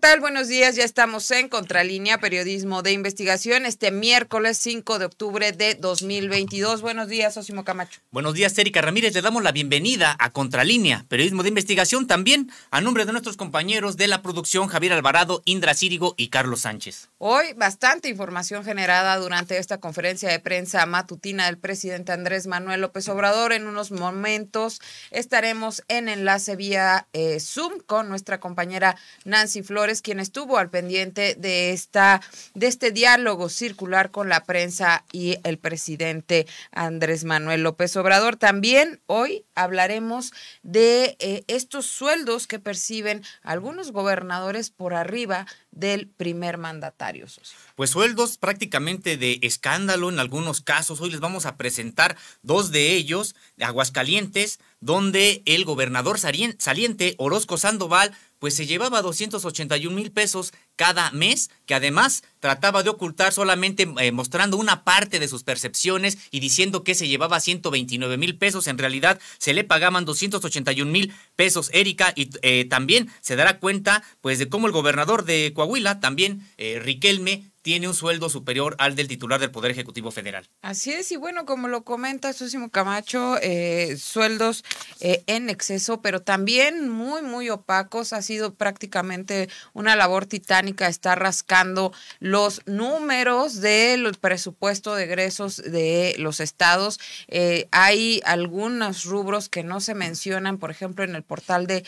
tal? Buenos días, ya estamos en Contralínea Periodismo de Investigación este miércoles 5 de octubre de 2022. Buenos días, Osimo Camacho. Buenos días, Erika Ramírez. Le damos la bienvenida a Contralínea Periodismo de Investigación también a nombre de nuestros compañeros de la producción Javier Alvarado, Indra Círigo y Carlos Sánchez. Hoy bastante información generada durante esta conferencia de prensa matutina del presidente Andrés Manuel López Obrador. En unos momentos estaremos en enlace vía eh, Zoom con nuestra compañera Nancy Flores quien estuvo al pendiente de, esta, de este diálogo circular con la prensa y el presidente Andrés Manuel López Obrador. También hoy hablaremos de eh, estos sueldos que perciben algunos gobernadores por arriba del primer mandatario. Pues sueldos prácticamente de escándalo en algunos casos. Hoy les vamos a presentar dos de ellos, de Aguascalientes, donde el gobernador saliente Orozco Sandoval pues se llevaba 281 mil pesos cada mes, que además trataba de ocultar solamente eh, mostrando una parte de sus percepciones y diciendo que se llevaba 129 mil pesos. En realidad se le pagaban 281 mil pesos, Erika, y eh, también se dará cuenta pues de cómo el gobernador de Coahuila, también eh, Riquelme, tiene un sueldo superior al del titular del Poder Ejecutivo Federal. Así es, y bueno, como lo comenta Susimo Camacho, eh, sueldos eh, en exceso, pero también muy, muy opacos. Ha sido prácticamente una labor titánica estar rascando los números del presupuesto de egresos de los estados. Eh, hay algunos rubros que no se mencionan, por ejemplo, en el portal de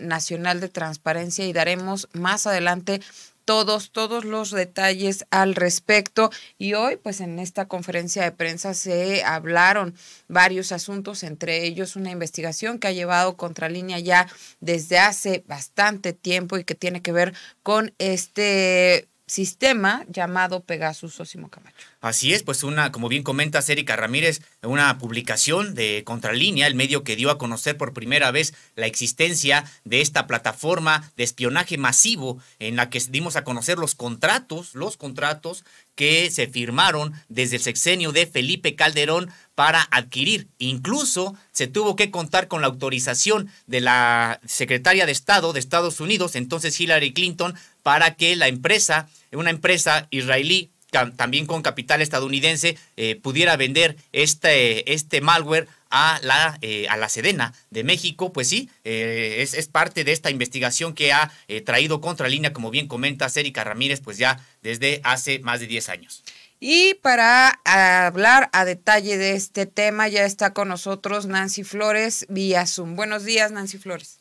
Nacional de Transparencia y daremos más adelante todos, todos los detalles al respecto. Y hoy, pues en esta conferencia de prensa se hablaron varios asuntos, entre ellos una investigación que ha llevado Contralínea ya desde hace bastante tiempo y que tiene que ver con este sistema llamado Pegasus Osimo Camacho. Así es, pues una, como bien comenta Erika Ramírez, una publicación de Contralínea, el medio que dio a conocer por primera vez la existencia de esta plataforma de espionaje masivo en la que dimos a conocer los contratos, los contratos que se firmaron desde el sexenio de Felipe Calderón para adquirir. Incluso se tuvo que contar con la autorización de la secretaria de Estado de Estados Unidos, entonces Hillary Clinton, para que la empresa, una empresa israelí, también con capital estadounidense, eh, pudiera vender este, este malware a la, eh, a la Sedena de México, pues sí, eh, es, parte de esta investigación que ha traído traído Contralínea, como bien comenta Erika Ramírez, pues ya desde hace más de 10 años. Y para hablar a detalle de este tema, ya está con nosotros Nancy Flores vía Zoom. Buenos días, Nancy Flores.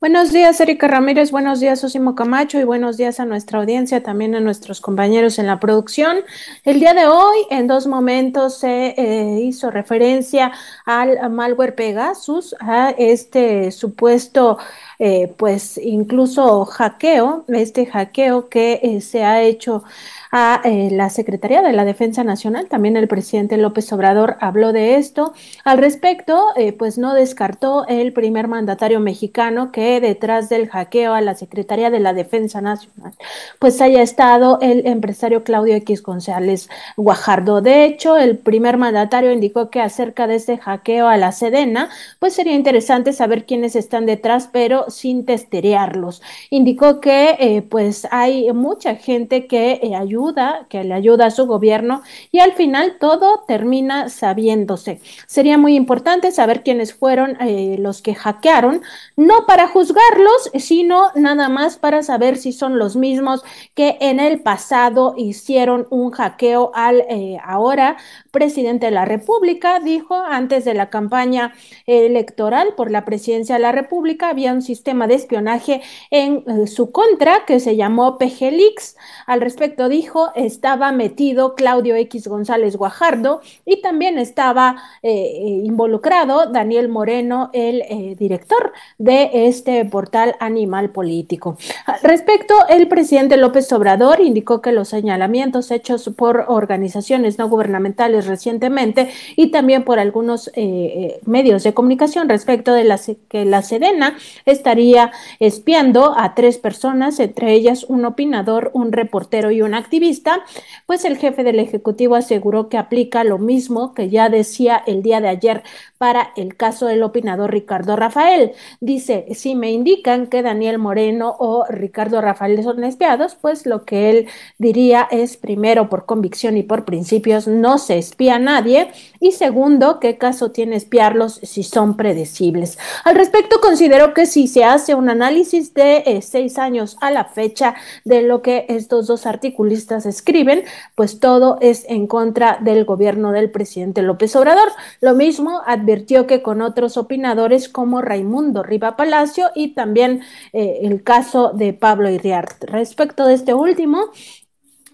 Buenos días, Erika Ramírez, buenos días, Osimo Camacho, y buenos días a nuestra audiencia, también a nuestros compañeros en la producción. El día de hoy, en dos momentos, se eh, hizo referencia al malware Pegasus, a este supuesto eh, pues incluso hackeo, este hackeo que eh, se ha hecho a eh, la Secretaría de la Defensa Nacional. También el presidente López Obrador habló de esto. Al respecto, pues no descartó el primer mandatario mexicano que detrás del hackeo a la Secretaría de la Defensa Nacional, pues haya estado el empresario Claudio X González Guajardo. De hecho, el primer mandatario indicó que acerca de este hackeo a la Sedena, pues sería interesante saber quiénes están detrás, pero sin testerearlos. Indicó que eh, pues hay mucha gente que eh, ayuda, que le ayuda a su gobierno y al final todo termina sabiéndose. Sería muy importante saber quiénes fueron eh, los que hackearon, no para juzgarlos, sino nada más para saber si son los mismos que en el pasado hicieron un hackeo al ahora presidente de la República, dijo antes de la campaña electoral por la presidencia de la República, habían sistema de espionaje en eh, su contra, que se llamó PGLix. Al respecto dijo, estaba metido Claudio X González Guajardo y también estaba eh, eh, involucrado Daniel Moreno, el director de este portal Animal Político. respecto, el presidente López Obrador indicó que los señalamientos hechos por organizaciones no gubernamentales recientemente y también por algunos medios de comunicación respecto de que la Sedena está estaría espiando a tres personas, entre ellas un opinador, un reportero y un activista, pues el jefe del Ejecutivo aseguró que aplica lo mismo que ya decía el día de ayer para el caso del opinador Ricardo Rafael. Dice, si me indican que Daniel Moreno o Ricardo Rafael son espiados, pues lo que él diría es primero por convicción y por principios no se espía a nadie y segundo, ¿qué caso tiene espiarlos si son predecibles? Al respecto, considero que si se hace un análisis de eh, seis años a la fecha de lo que estos dos articulistas escriben, pues todo es en contra del gobierno del presidente López Obrador. Lo mismo advirtió que con otros opinadores como Raimundo Riva Palacio y también eh, el caso de Pablo Irriart. Respecto de este último,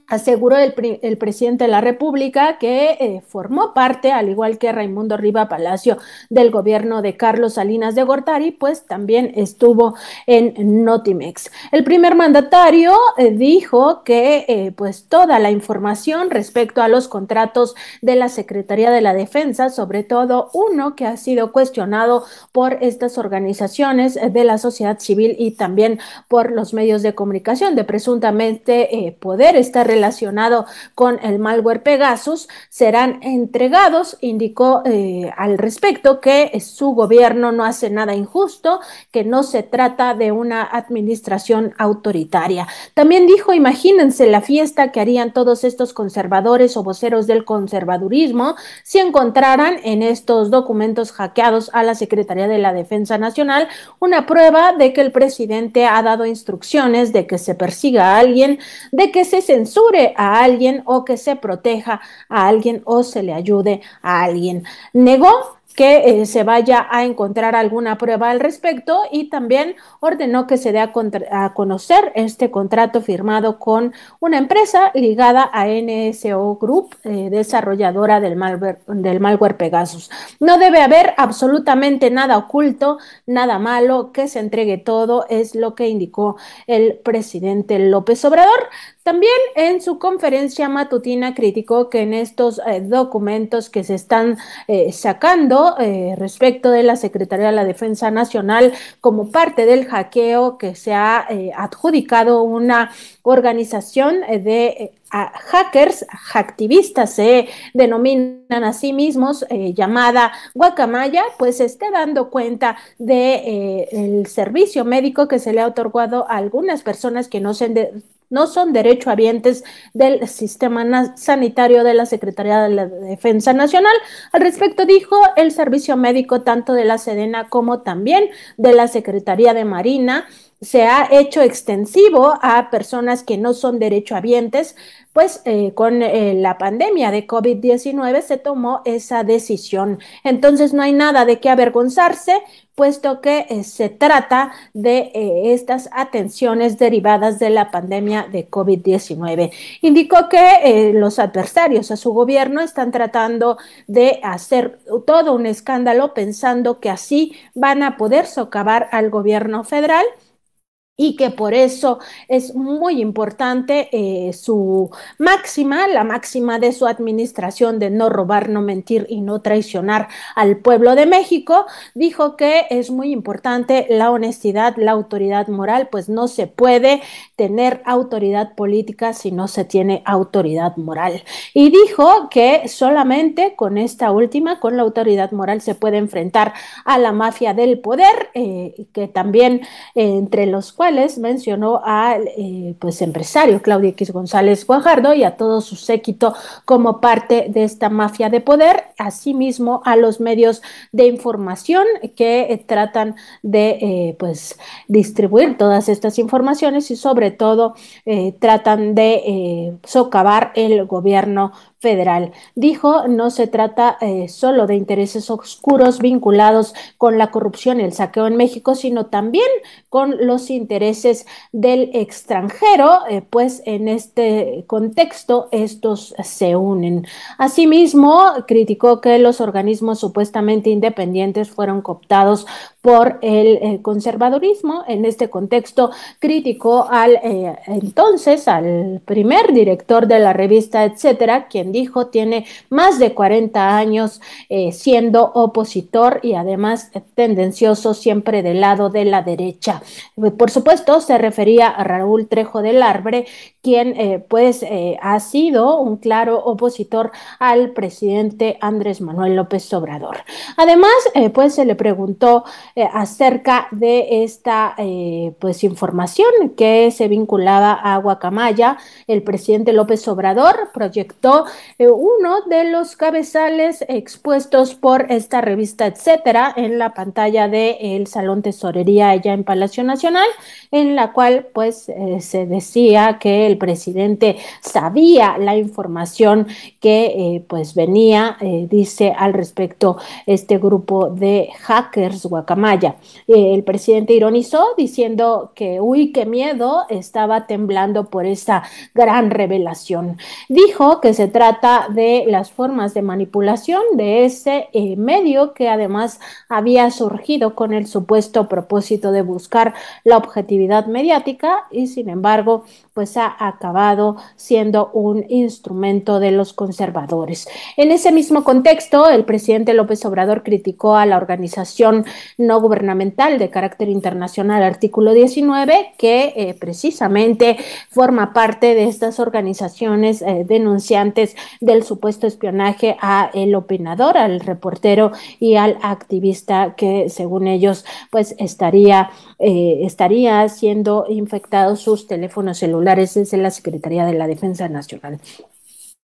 aseguró el, presidente de la República que eh, formó parte, al igual que Raimundo Riva Palacio, del gobierno de Carlos Salinas de Gortari, pues también estuvo en Notimex. El primer mandatario eh, dijo que eh, pues toda la información respecto a los contratos de la Secretaría de la Defensa, sobre todo uno que ha sido cuestionado por estas organizaciones de la sociedad civil y también por los medios de comunicación de presuntamente poder estar relacionado con el malware Pegasus serán entregados. Indicó eh, al respecto que su gobierno no hace nada injusto, que no se trata de una administración autoritaria. También dijo, imagínense la fiesta que harían todos estos conservadores o voceros del conservadurismo si encontraran en estos documentos hackeados a la Secretaría de la Defensa Nacional una prueba de que el presidente ha dado instrucciones de que se persiga a alguien, de que se censura a alguien o que se proteja a alguien o se le ayude a alguien. Negó que eh, se vaya a encontrar alguna prueba al respecto y también ordenó que se dé a, conocer este contrato firmado con una empresa ligada a NSO Group, eh, desarrolladora del malware Pegasus. No debe haber absolutamente nada oculto, nada malo, que se entregue todo, es lo que indicó el presidente López Obrador. También en su conferencia matutina criticó que en estos eh, documentos que se están eh, sacando eh, respecto de la Secretaría de la Defensa Nacional como parte del hackeo que se ha adjudicado una organización de hackers, hacktivistas se denominan a sí mismos, llamada Guacamaya, pues se esté dando cuenta del de, el servicio médico que se le ha otorgado a algunas personas que no se han no son derechohabientes del sistema sanitario de la Secretaría de la Defensa Nacional. Al respecto dijo el servicio médico tanto de la Sedena como también de la Secretaría de Marina se ha hecho extensivo a personas que no son derechohabientes, pues eh, con eh, la pandemia de COVID-19 se tomó esa decisión. Entonces no hay nada de qué avergonzarse, puesto que eh, se trata de eh, estas atenciones derivadas de la pandemia de COVID-19. Indicó que eh, los adversarios a su gobierno están tratando de hacer todo un escándalo pensando que así van a poder socavar al gobierno federal y que por eso es muy importante eh, su máxima, la máxima de su administración de no robar, no mentir y no traicionar al pueblo de México, dijo que es muy importante la honestidad, la autoridad moral, pues no se puede tener autoridad política si no se tiene autoridad moral. Y dijo que solamente con esta última, con la autoridad moral, se puede enfrentar a la mafia del poder, eh, que también eh, entre los cuales mencionó al eh, pues empresario Claudio X González Guajardo y a todo su séquito como parte de esta mafia de poder, asimismo a los medios de información que eh, tratan de eh, pues distribuir todas estas informaciones y sobre todo tratan de socavar el gobierno federal. Dijo, no se trata eh, solo de intereses oscuros vinculados con la corrupción y el saqueo en México, sino también con los intereses del extranjero, eh, pues en este contexto estos se unen. Asimismo, criticó que los organismos supuestamente independientes fueron cooptados por el eh, conservadurismo. En este contexto, criticó al entonces, al primer director de la revista, etcétera, quien dijo, tiene más de 40 años eh, siendo opositor y además tendencioso siempre del lado de la derecha. Eh, por supuesto, se refería a Raúl Trejo del Arbre, quien eh, pues ha sido un claro opositor al presidente Andrés Manuel López Obrador. Además, pues se le preguntó acerca de esta pues información que se vinculaba a Guacamaya. El presidente López Obrador proyectó eh, uno de los cabezales expuestos por esta revista, etcétera, en la pantalla del Salón Tesorería allá en Palacio Nacional, en la cual pues eh, se decía que el presidente sabía la información que eh, pues venía, dice al respecto este grupo de hackers guacamaya. el presidente ironizó diciendo que, uy, qué miedo, estaba temblando por esta gran revelación. Dijo que se trata trata de las formas de manipulación de ese eh, medio que además había surgido con el supuesto propósito de buscar la objetividad mediática y sin embargo pues ha acabado siendo un instrumento de los conservadores. En ese mismo contexto, el presidente López Obrador criticó a la organización no gubernamental de carácter internacional Artículo 19, que eh, precisamente forma parte de estas organizaciones eh, denunciantes del supuesto espionaje a el opinador, al reportero y al activista que según ellos pues estaría, eh, estaría siendo infectados sus teléfonos celulares es en la Secretaría de la Defensa Nacional.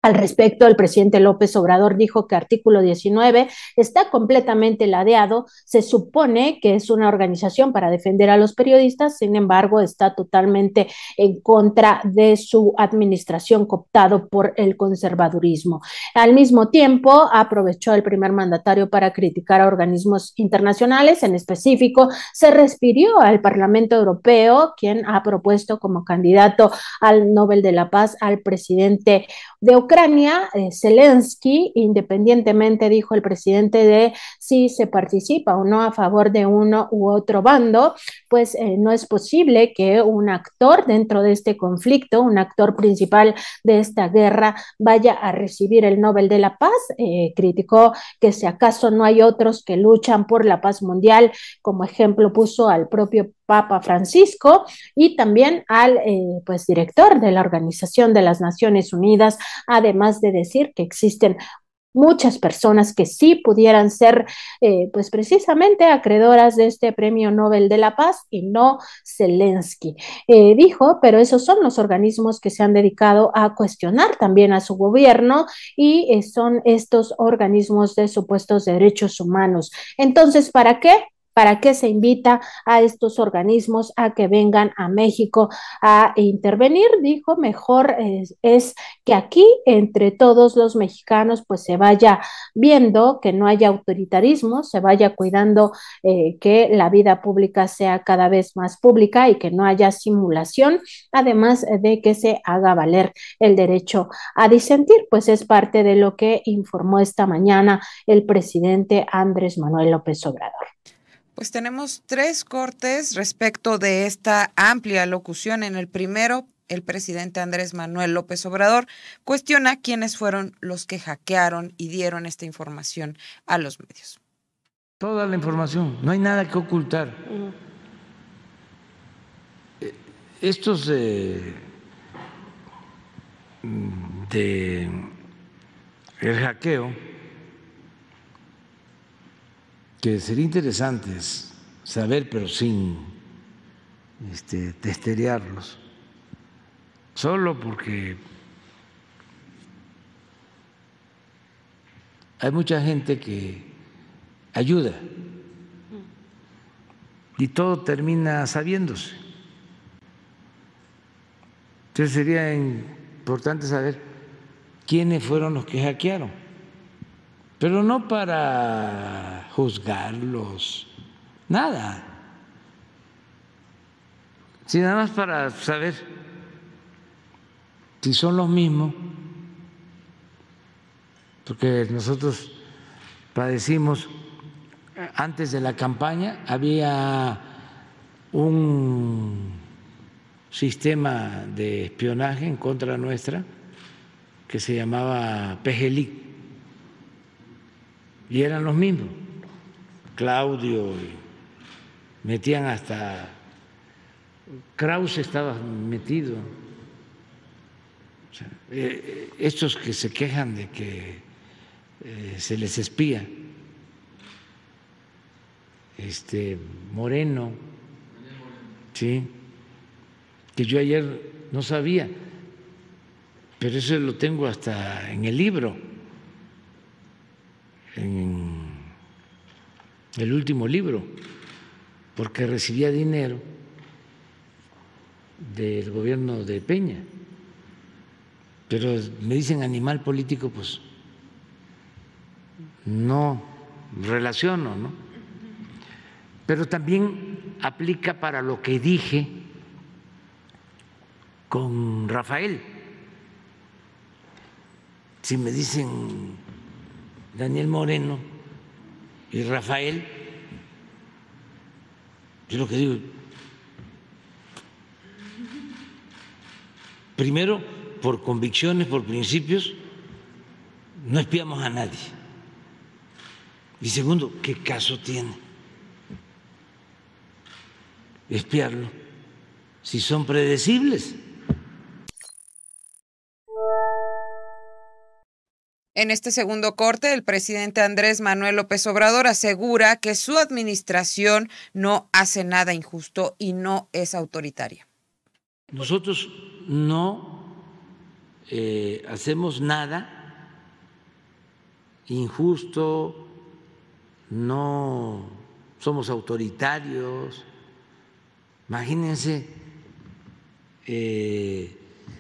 Al respecto, el presidente López Obrador dijo que artículo 19 está completamente ladeado. Se supone que es una organización para defender a los periodistas, sin embargo, está totalmente en contra de su administración cooptado por el conservadurismo. Al mismo tiempo, aprovechó el primer mandatario para criticar a organismos internacionales. En específico, se respirió al Parlamento Europeo, quien ha propuesto como candidato al Nobel de la Paz al presidente de Ucrania, eh, Zelensky, independientemente, dijo el presidente, de si se participa o no a favor de uno u otro bando, pues eh, no es posible que un actor dentro de este conflicto, un actor principal de esta guerra, vaya a recibir el Nobel de la Paz. Eh, criticó que si acaso no hay otros que luchan por la paz mundial, como ejemplo puso al propio Papa Francisco y también al pues, director de la Organización de las Naciones Unidas, a además de decir que existen muchas personas que sí pudieran ser, eh, pues precisamente, acreedoras de este Premio Nobel de la Paz y no Zelensky. Eh, dijo, pero esos son los organismos que se han dedicado a cuestionar también a su gobierno y eh, son estos organismos de supuestos derechos humanos. Entonces, ¿para qué? para qué se invita a estos organismos a que vengan a México a intervenir. Dijo, mejor es, que aquí entre todos los mexicanos pues se vaya viendo que no haya autoritarismo, se vaya cuidando eh, que la vida pública sea cada vez más pública y que no haya simulación, además de que se haga valer el derecho a disentir, pues es parte de lo que informó esta mañana el presidente Andrés Manuel López Obrador. Pues tenemos tres cortes respecto de esta amplia locución. En el primero, el presidente Andrés Manuel López Obrador cuestiona quiénes fueron los que hackearon y dieron esta información a los medios. Toda la información, no hay nada que ocultar. Estos eh, de el hackeo que sería interesante saber, pero sin este, testerearlos, solo porque hay mucha gente que ayuda y todo termina sabiéndose. Entonces sería importante saber quiénes fueron los que hackearon, pero no para juzgarlos, nada. Si nada más para saber si son los mismos, porque nosotros padecimos antes de la campaña, había un sistema de espionaje en contra nuestra que se llamaba PGLIC y eran los mismos. Claudio, y metían hasta Krause estaba metido. Eh, estos que se quejan de que eh, se les espía, este Moreno, que yo ayer no sabía, pero eso lo tengo hasta en el libro, en el último libro, porque recibía dinero del gobierno de Peña. Pero me dicen animal político, pues no relaciono, ¿no? Pero también aplica para lo que dije con Rafael. Si me dicen Daniel Moreno, y Rafael, yo lo que digo, primero por convicciones, por principios, no espiamos a nadie. Y segundo, ¿qué caso tiene espiarlo si son predecibles? En este segundo corte, el presidente Andrés Manuel López Obrador asegura que su administración no hace nada injusto y no es autoritaria. Nosotros no eh, hacemos nada injusto, no somos autoritarios. Imagínense eh,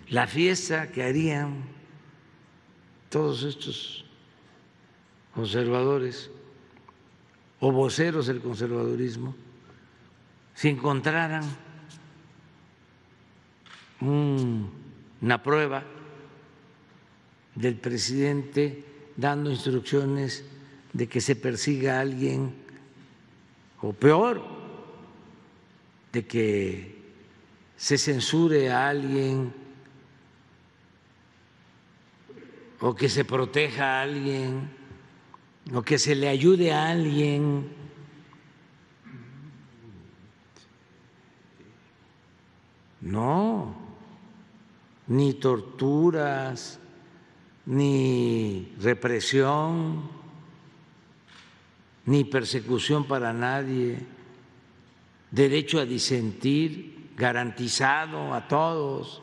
la fiesta que harían todos estos conservadores o voceros del conservadurismo, se encontraran una prueba del presidente dando instrucciones de que se persiga a alguien, o peor, de que se censure a alguien, o que se proteja a alguien, o que se le ayude a alguien. No, ni torturas, ni represión, ni persecución para nadie, derecho a disentir garantizado a todos.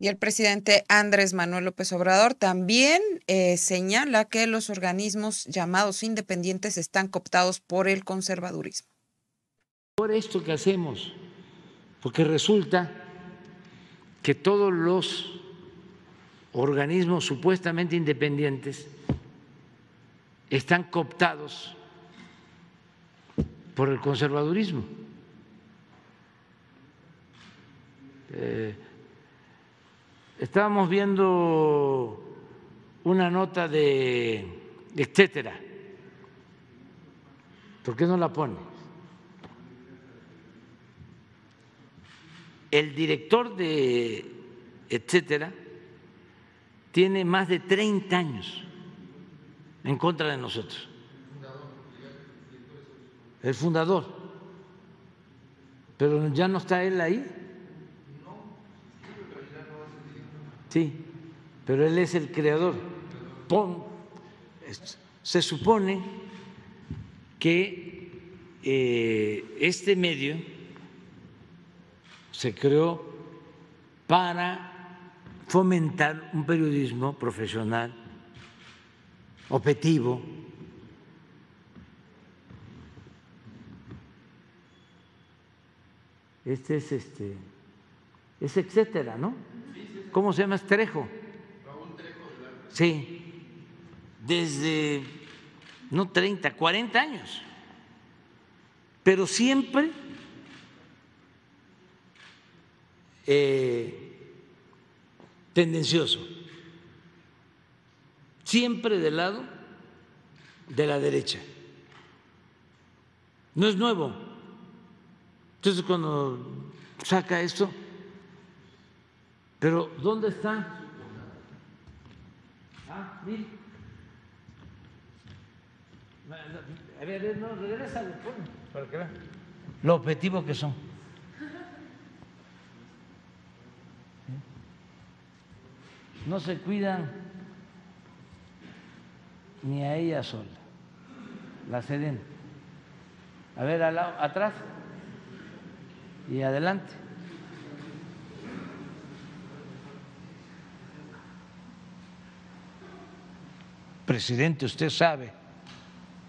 Y el presidente Andrés Manuel López Obrador también eh, señala que los organismos llamados independientes están cooptados por el conservadurismo. Por esto que hacemos, porque resulta que todos los organismos supuestamente independientes están cooptados por el conservadurismo. Eh, estábamos viendo una nota de etcétera. ¿Por qué no la pone? El director de etcétera tiene más de 30 años en contra de nosotros. El fundador. Pero ya no está él ahí. Sí, pero Él es el creador. Pon, se supone que eh, este medio se creó para fomentar un periodismo profesional, objetivo, este es este, es etcétera, ¿no? ¿cómo se llama? Trejo. Sí, desde, no 30, 40 años, pero siempre eh, tendencioso, siempre del lado de la derecha. No es nuevo. Entonces cuando saca esto, pero ¿dónde está? Ah, mira. A ver, no, regresa, para qué? vean? Los objetivos que son. No se cuidan ni a ella sola, la seden. A ver, al lado, atrás y adelante. presidente, usted sabe.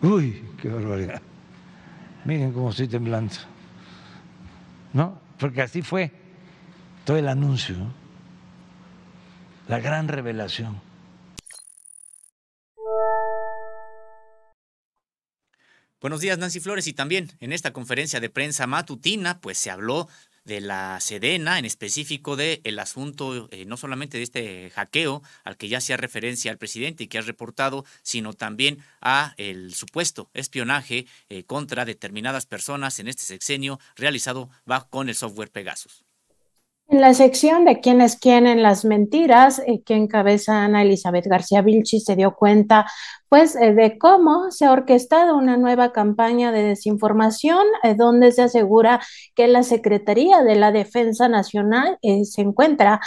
Uy, qué barbaridad. Miren cómo estoy temblando. ¿No? Porque así fue todo el anuncio, la gran revelación. Buenos días, Nancy Flores. Y también en esta conferencia de prensa matutina, pues se habló de la Sedena, en específico del el asunto eh, no solamente de este hackeo al que ya hacía referencia el presidente y que ha reportado, sino también a el supuesto espionaje eh, contra determinadas personas en este sexenio realizado bajo con el software Pegasus. En la sección de quién es quién en las mentiras, eh, que encabeza Ana Elizabeth García Vilchi se dio cuenta pues eh, de cómo se ha orquestado una nueva campaña de desinformación eh, donde se asegura que la Secretaría de la Defensa Nacional eh, se encuentra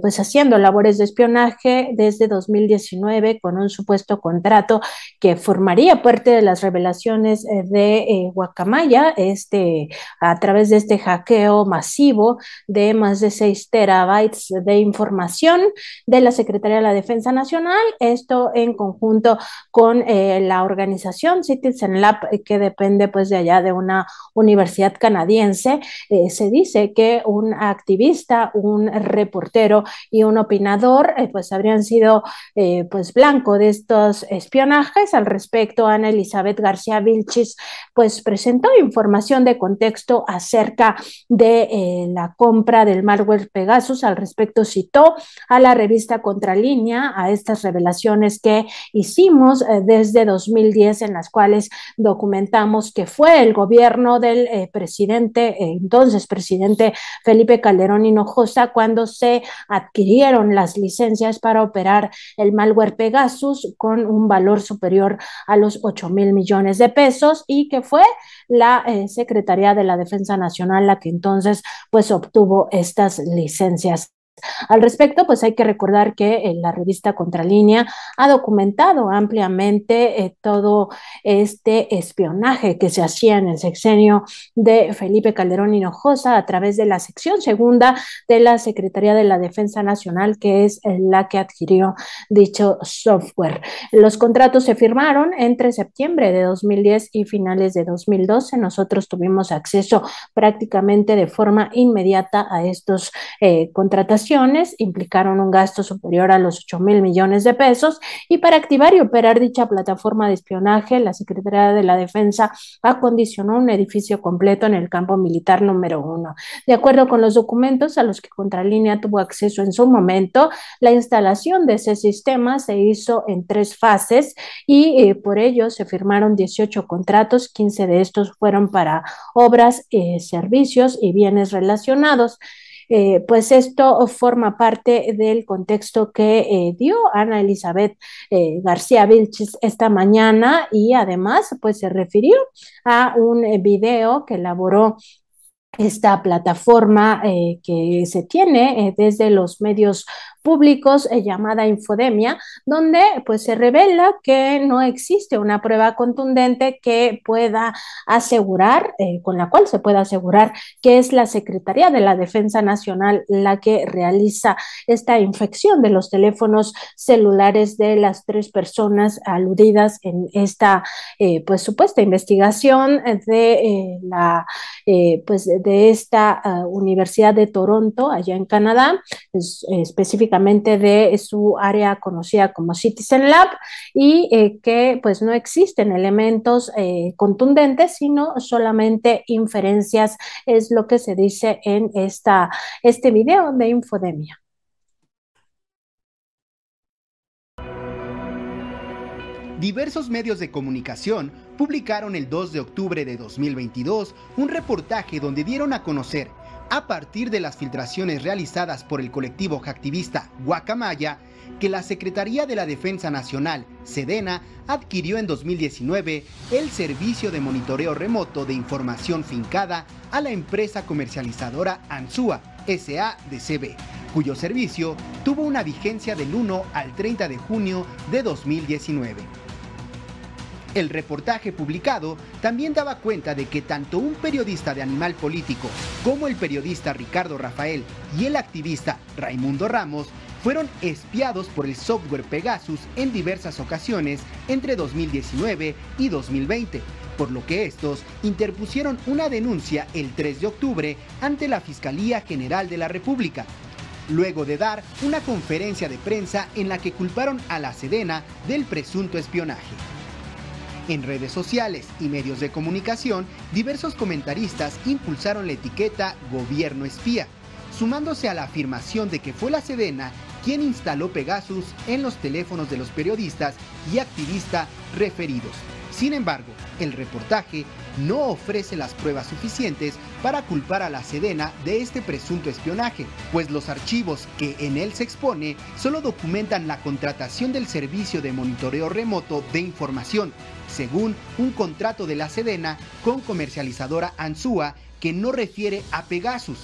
pues haciendo labores de espionaje desde 2019 con un supuesto contrato que formaría parte de las revelaciones de Guacamaya, este a través de este hackeo masivo de más de 6 terabytes de información de la Secretaría de la Defensa Nacional, esto en conjunto con eh, la organización Citizen Lab, eh, que depende pues de allá de una universidad canadiense. Eh, se dice que un activista, un reportero y un opinador pues habrían sido pues blanco de estos espionajes. Al respecto, Ana Elizabeth García Vilchis pues presentó información de contexto acerca de la compra del mar malware Pegasus. Al respecto, citó a la revista Contralínea a estas revelaciones que hicimos eh, desde 2010 en las cuales documentamos que fue el gobierno del eh, presidente, eh, entonces presidente Felipe Calderón Hinojosa, cuando se adquirieron las licencias para operar el malware Pegasus con un valor superior a los 8 mil millones de pesos y que fue la Secretaría de la Defensa Nacional la que entonces pues obtuvo esta licencias al respecto, pues hay que recordar que eh, la revista Contralínea ha documentado ampliamente eh, todo este espionaje que se hacía en el sexenio de Felipe Calderón Hinojosa a través de la sección segunda de la Secretaría de la Defensa Nacional, que es eh, la que adquirió dicho software. Los contratos se firmaron entre septiembre de 2010 y finales de 2012. Nosotros tuvimos acceso prácticamente de forma inmediata a estos contratos implicaron un gasto superior a los 8 mil millones de pesos y para activar y operar dicha plataforma de espionaje, la Secretaría de la Defensa acondicionó un edificio completo en el campo militar número uno. De acuerdo con los documentos a los que Contralínea tuvo acceso en su momento, la instalación de ese sistema se hizo en tres fases y eh, por ello se firmaron 18 contratos, 15 de estos fueron para obras, eh, servicios y bienes relacionados. Eh, pues esto forma parte del contexto que eh, dio Ana Elizabeth eh, García Vilches esta mañana y además pues se refirió a un video que elaboró esta plataforma que se tiene desde los medios públicos eh, llamada infodemia, donde pues se revela que no existe una prueba contundente que pueda asegurar, eh, con la cual se pueda asegurar que es la Secretaría de la Defensa Nacional la que realiza esta infección de los teléfonos celulares de las tres personas aludidas en esta eh, pues supuesta investigación de la pues de esta ah, Universidad de Toronto allá en Canadá, es, específicamente de su área conocida como Citizen Lab y eh, que pues no existen elementos eh, contundentes, sino solamente inferencias, es lo que se dice en esta, este video de infodemia. Diversos medios de comunicación publicaron el 2 de octubre de 2022 un reportaje donde dieron a conocer a partir de las filtraciones realizadas por el colectivo activista Guacamaya, que la Secretaría de la Defensa Nacional, Sedena, adquirió en 2019 el servicio de monitoreo remoto de información fincada a la empresa comercializadora ANSUA, SA de cuyo servicio tuvo una vigencia del 1 al 30 de junio de 2019. El reportaje publicado también daba cuenta de que tanto un periodista de Animal Político como el periodista Ricardo Rafael y el activista Raimundo Ramos fueron espiados por el software Pegasus en diversas ocasiones entre 2019 y 2020, por lo que estos interpusieron una denuncia el 3 de octubre ante la Fiscalía General de la República, luego de dar una conferencia de prensa en la que culparon a la Sedena del presunto espionaje. En redes sociales y medios de comunicación, diversos comentaristas impulsaron la etiqueta gobierno espía, sumándose a la afirmación de que fue la Sedena quien instaló Pegasus en los teléfonos de los periodistas y activistas referidos. Sin embargo, el reportaje no ofrece las pruebas suficientes para culpar a la Sedena de este presunto espionaje, pues los archivos que en él se expone solo documentan la contratación del servicio de monitoreo remoto de información, según un contrato de la Sedena con comercializadora Ansúa que no refiere a Pegasus.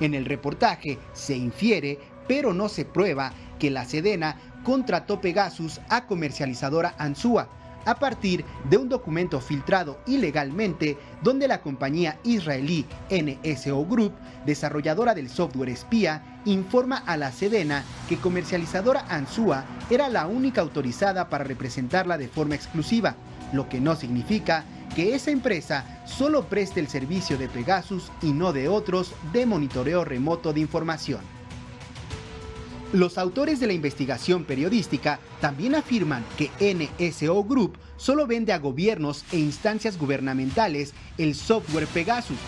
En el reportaje se infiere, pero no se prueba, que la Sedena contrató Pegasus a comercializadora Ansúa a partir de un documento filtrado ilegalmente donde la compañía israelí NSO Group, desarrolladora del software espía, informa a la Sedena que comercializadora Ansúa era la única autorizada para representarla de forma exclusiva lo que no significa que esa empresa solo preste el servicio de Pegasus y no de otros de monitoreo remoto de información. Los autores de la investigación periodística también afirman que NSO Group solo vende a gobiernos e instancias gubernamentales el software Pegasus,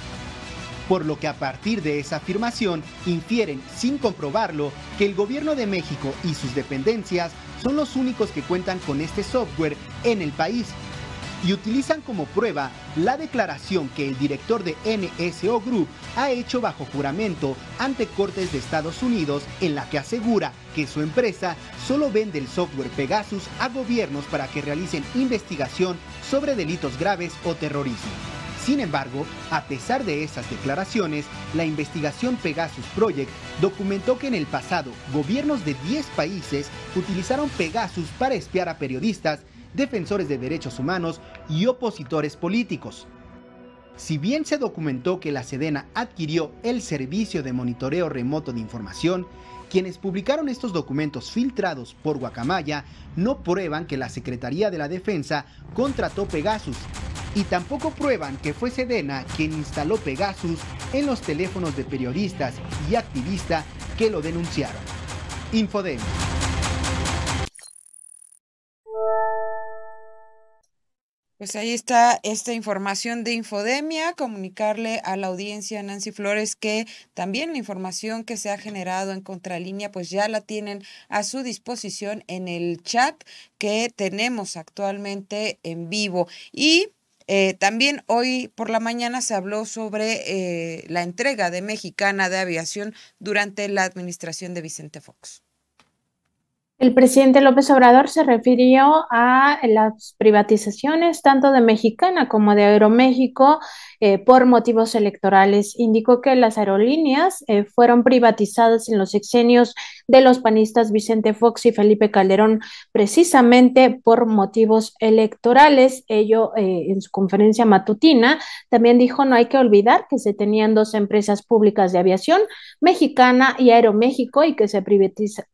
por lo que a partir de esa afirmación infieren, sin comprobarlo, que el gobierno de México y sus dependencias son los únicos que cuentan con este software en el país y utilizan como prueba la declaración que el director de NSO Group ha hecho bajo juramento ante Cortes de Estados Unidos en la que asegura que su empresa solo vende el software Pegasus a gobiernos para que realicen investigación sobre delitos graves o terrorismo. Sin embargo, a pesar de esas declaraciones, la investigación Pegasus Project documentó que en el pasado gobiernos de 10 países utilizaron Pegasus para espiar a periodistas defensores de derechos humanos y opositores políticos. Si bien se documentó que la Sedena adquirió el servicio de monitoreo remoto de información, quienes publicaron estos documentos filtrados por Guacamaya no prueban que la Secretaría de la Defensa contrató Pegasus y tampoco prueban que fue Sedena quien instaló Pegasus en los teléfonos de periodistas y activistas que lo denunciaron. Infodem. Pues ahí está esta información de Infodemia, comunicarle a la audiencia Nancy Flores que también la información que se ha generado en Contralínea pues ya la tienen a su disposición en el chat que tenemos actualmente en vivo. Y eh, también hoy por la mañana se habló sobre eh, la entrega de Mexicana de Aviación durante la administración de Vicente Fox. El presidente López Obrador se refirió a las privatizaciones tanto de Mexicana como de Aeroméxico eh, por motivos electorales. Indicó que las aerolíneas eh, fueron privatizadas en los exenios de los panistas Vicente Fox y Felipe Calderón precisamente por motivos electorales. Ello eh, en su conferencia matutina también dijo no hay que olvidar que se tenían dos empresas públicas de aviación, Mexicana y Aeroméxico, y que se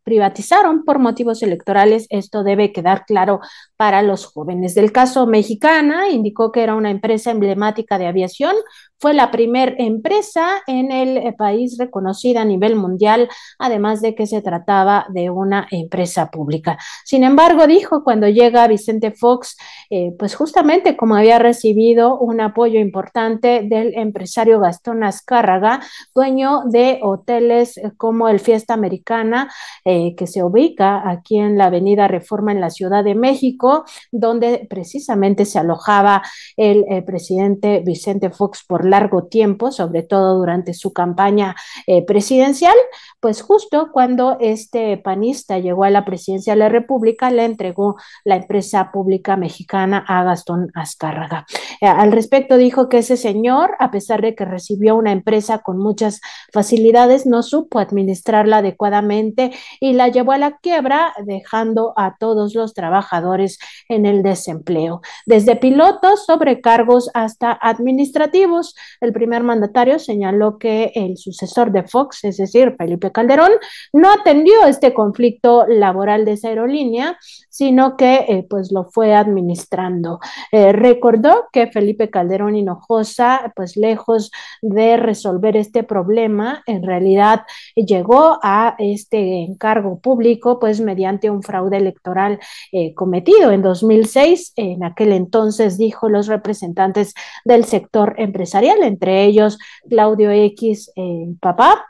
privatizaron por motivos motivos electorales, esto debe quedar claro para los jóvenes. Del caso mexicana, indicó que era una empresa emblemática de aviación fue la primer empresa en el eh, país reconocida a nivel mundial, además de que se trataba de una empresa pública. Sin embargo, dijo cuando llega Vicente Fox, eh, pues justamente como había recibido un apoyo importante del empresario Gastón Azcárraga, dueño de hoteles eh, como el Fiesta Americana, que se ubica aquí en la Avenida Reforma en la Ciudad de México, donde precisamente se alojaba el presidente Vicente Fox por largo tiempo, sobre todo durante su campaña eh, presidencial, pues justo cuando este panista llegó a la presidencia de la República, le entregó la empresa pública mexicana a Gastón Azcárraga. Eh, al respecto dijo que ese señor, a pesar de que recibió una empresa con muchas facilidades, no supo administrarla adecuadamente y la llevó a la quiebra, dejando a todos los trabajadores en el desempleo, desde pilotos, sobrecargos hasta administrativos el primer mandatario señaló que el sucesor de Fox, es decir, Felipe Calderón, no atendió este conflicto laboral de esa aerolínea, sino que eh, pues lo fue administrando. Eh, recordó que Felipe Calderón Hinojosa, pues lejos de resolver este problema, en realidad llegó a este encargo público pues mediante un fraude electoral eh, cometido en 2006. En aquel entonces dijo los representantes del sector empresarial entre ellos Claudio X eh, Papá,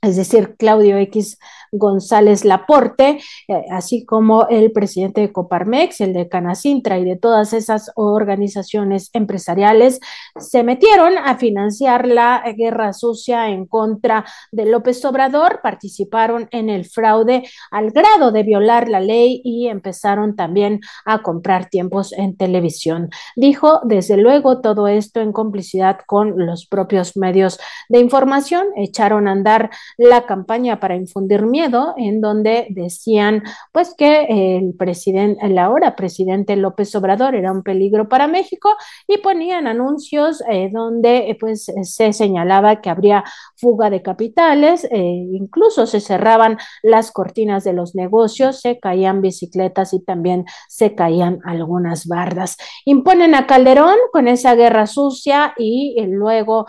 es decir, Claudio X González Laporte, eh, así como el presidente de Coparmex, el de Canacintra y de todas esas organizaciones empresariales, se metieron a financiar la guerra sucia en contra de López Obrador, participaron en el fraude al grado de violar la ley y empezaron también a comprar tiempos en televisión. Dijo, desde luego, todo esto en complicidad con los propios medios de información, echaron a andar la campaña para infundir miedo en donde decían pues que el presidente, el ahora presidente López Obrador era un peligro para México y ponían anuncios eh, donde eh, pues se señalaba que habría fuga de capitales, eh, incluso se cerraban las cortinas de los negocios, se caían bicicletas y también se caían algunas bardas. Imponen a Calderón con esa guerra sucia y luego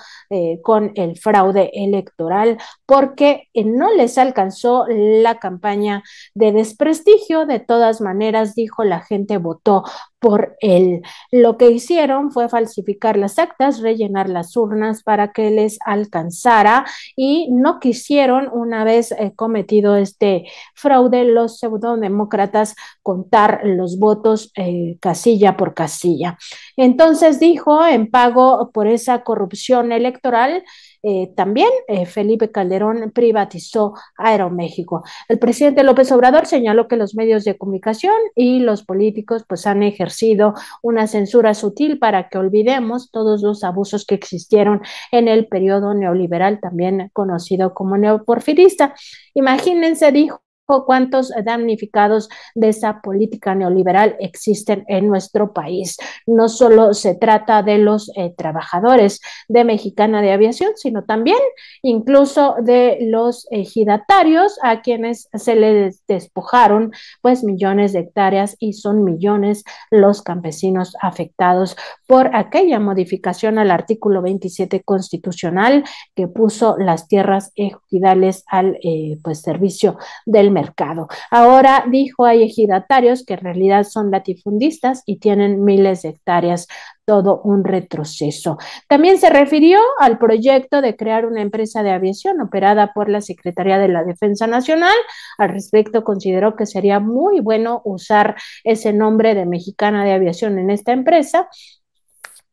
con el fraude electoral porque no les alcanzó la campaña de desprestigio. De todas maneras, dijo, la gente votó por él. Lo que hicieron fue falsificar las actas, rellenar las urnas para que les alcanzara y no quisieron, una vez eh, cometido este fraude, los pseudodemócratas contar los votos eh, casilla por casilla. Entonces dijo, en pago por esa corrupción electoral, eh, también eh, Felipe Calderón privatizó Aeroméxico. El presidente López Obrador señaló que los medios de comunicación y los políticos pues han ejercido una censura sutil para que olvidemos todos los abusos que existieron en el periodo neoliberal, también conocido como neoporfirista. Imagínense, dijo cuántos damnificados de esa política neoliberal existen en nuestro país. No solo se trata de los eh, trabajadores de Mexicana de Aviación, sino también incluso de los ejidatarios a quienes se les despojaron pues millones de hectáreas y son millones los campesinos afectados por aquella modificación al artículo 27 constitucional que puso las tierras ejidales al eh, pues servicio del mercado. Ahora dijo hay ejidatarios que en realidad son latifundistas y tienen miles de hectáreas todo un retroceso. También se refirió al proyecto de crear una empresa de aviación operada por la Secretaría de la Defensa Nacional. Al respecto, consideró que sería muy bueno usar ese nombre de Mexicana de Aviación en esta empresa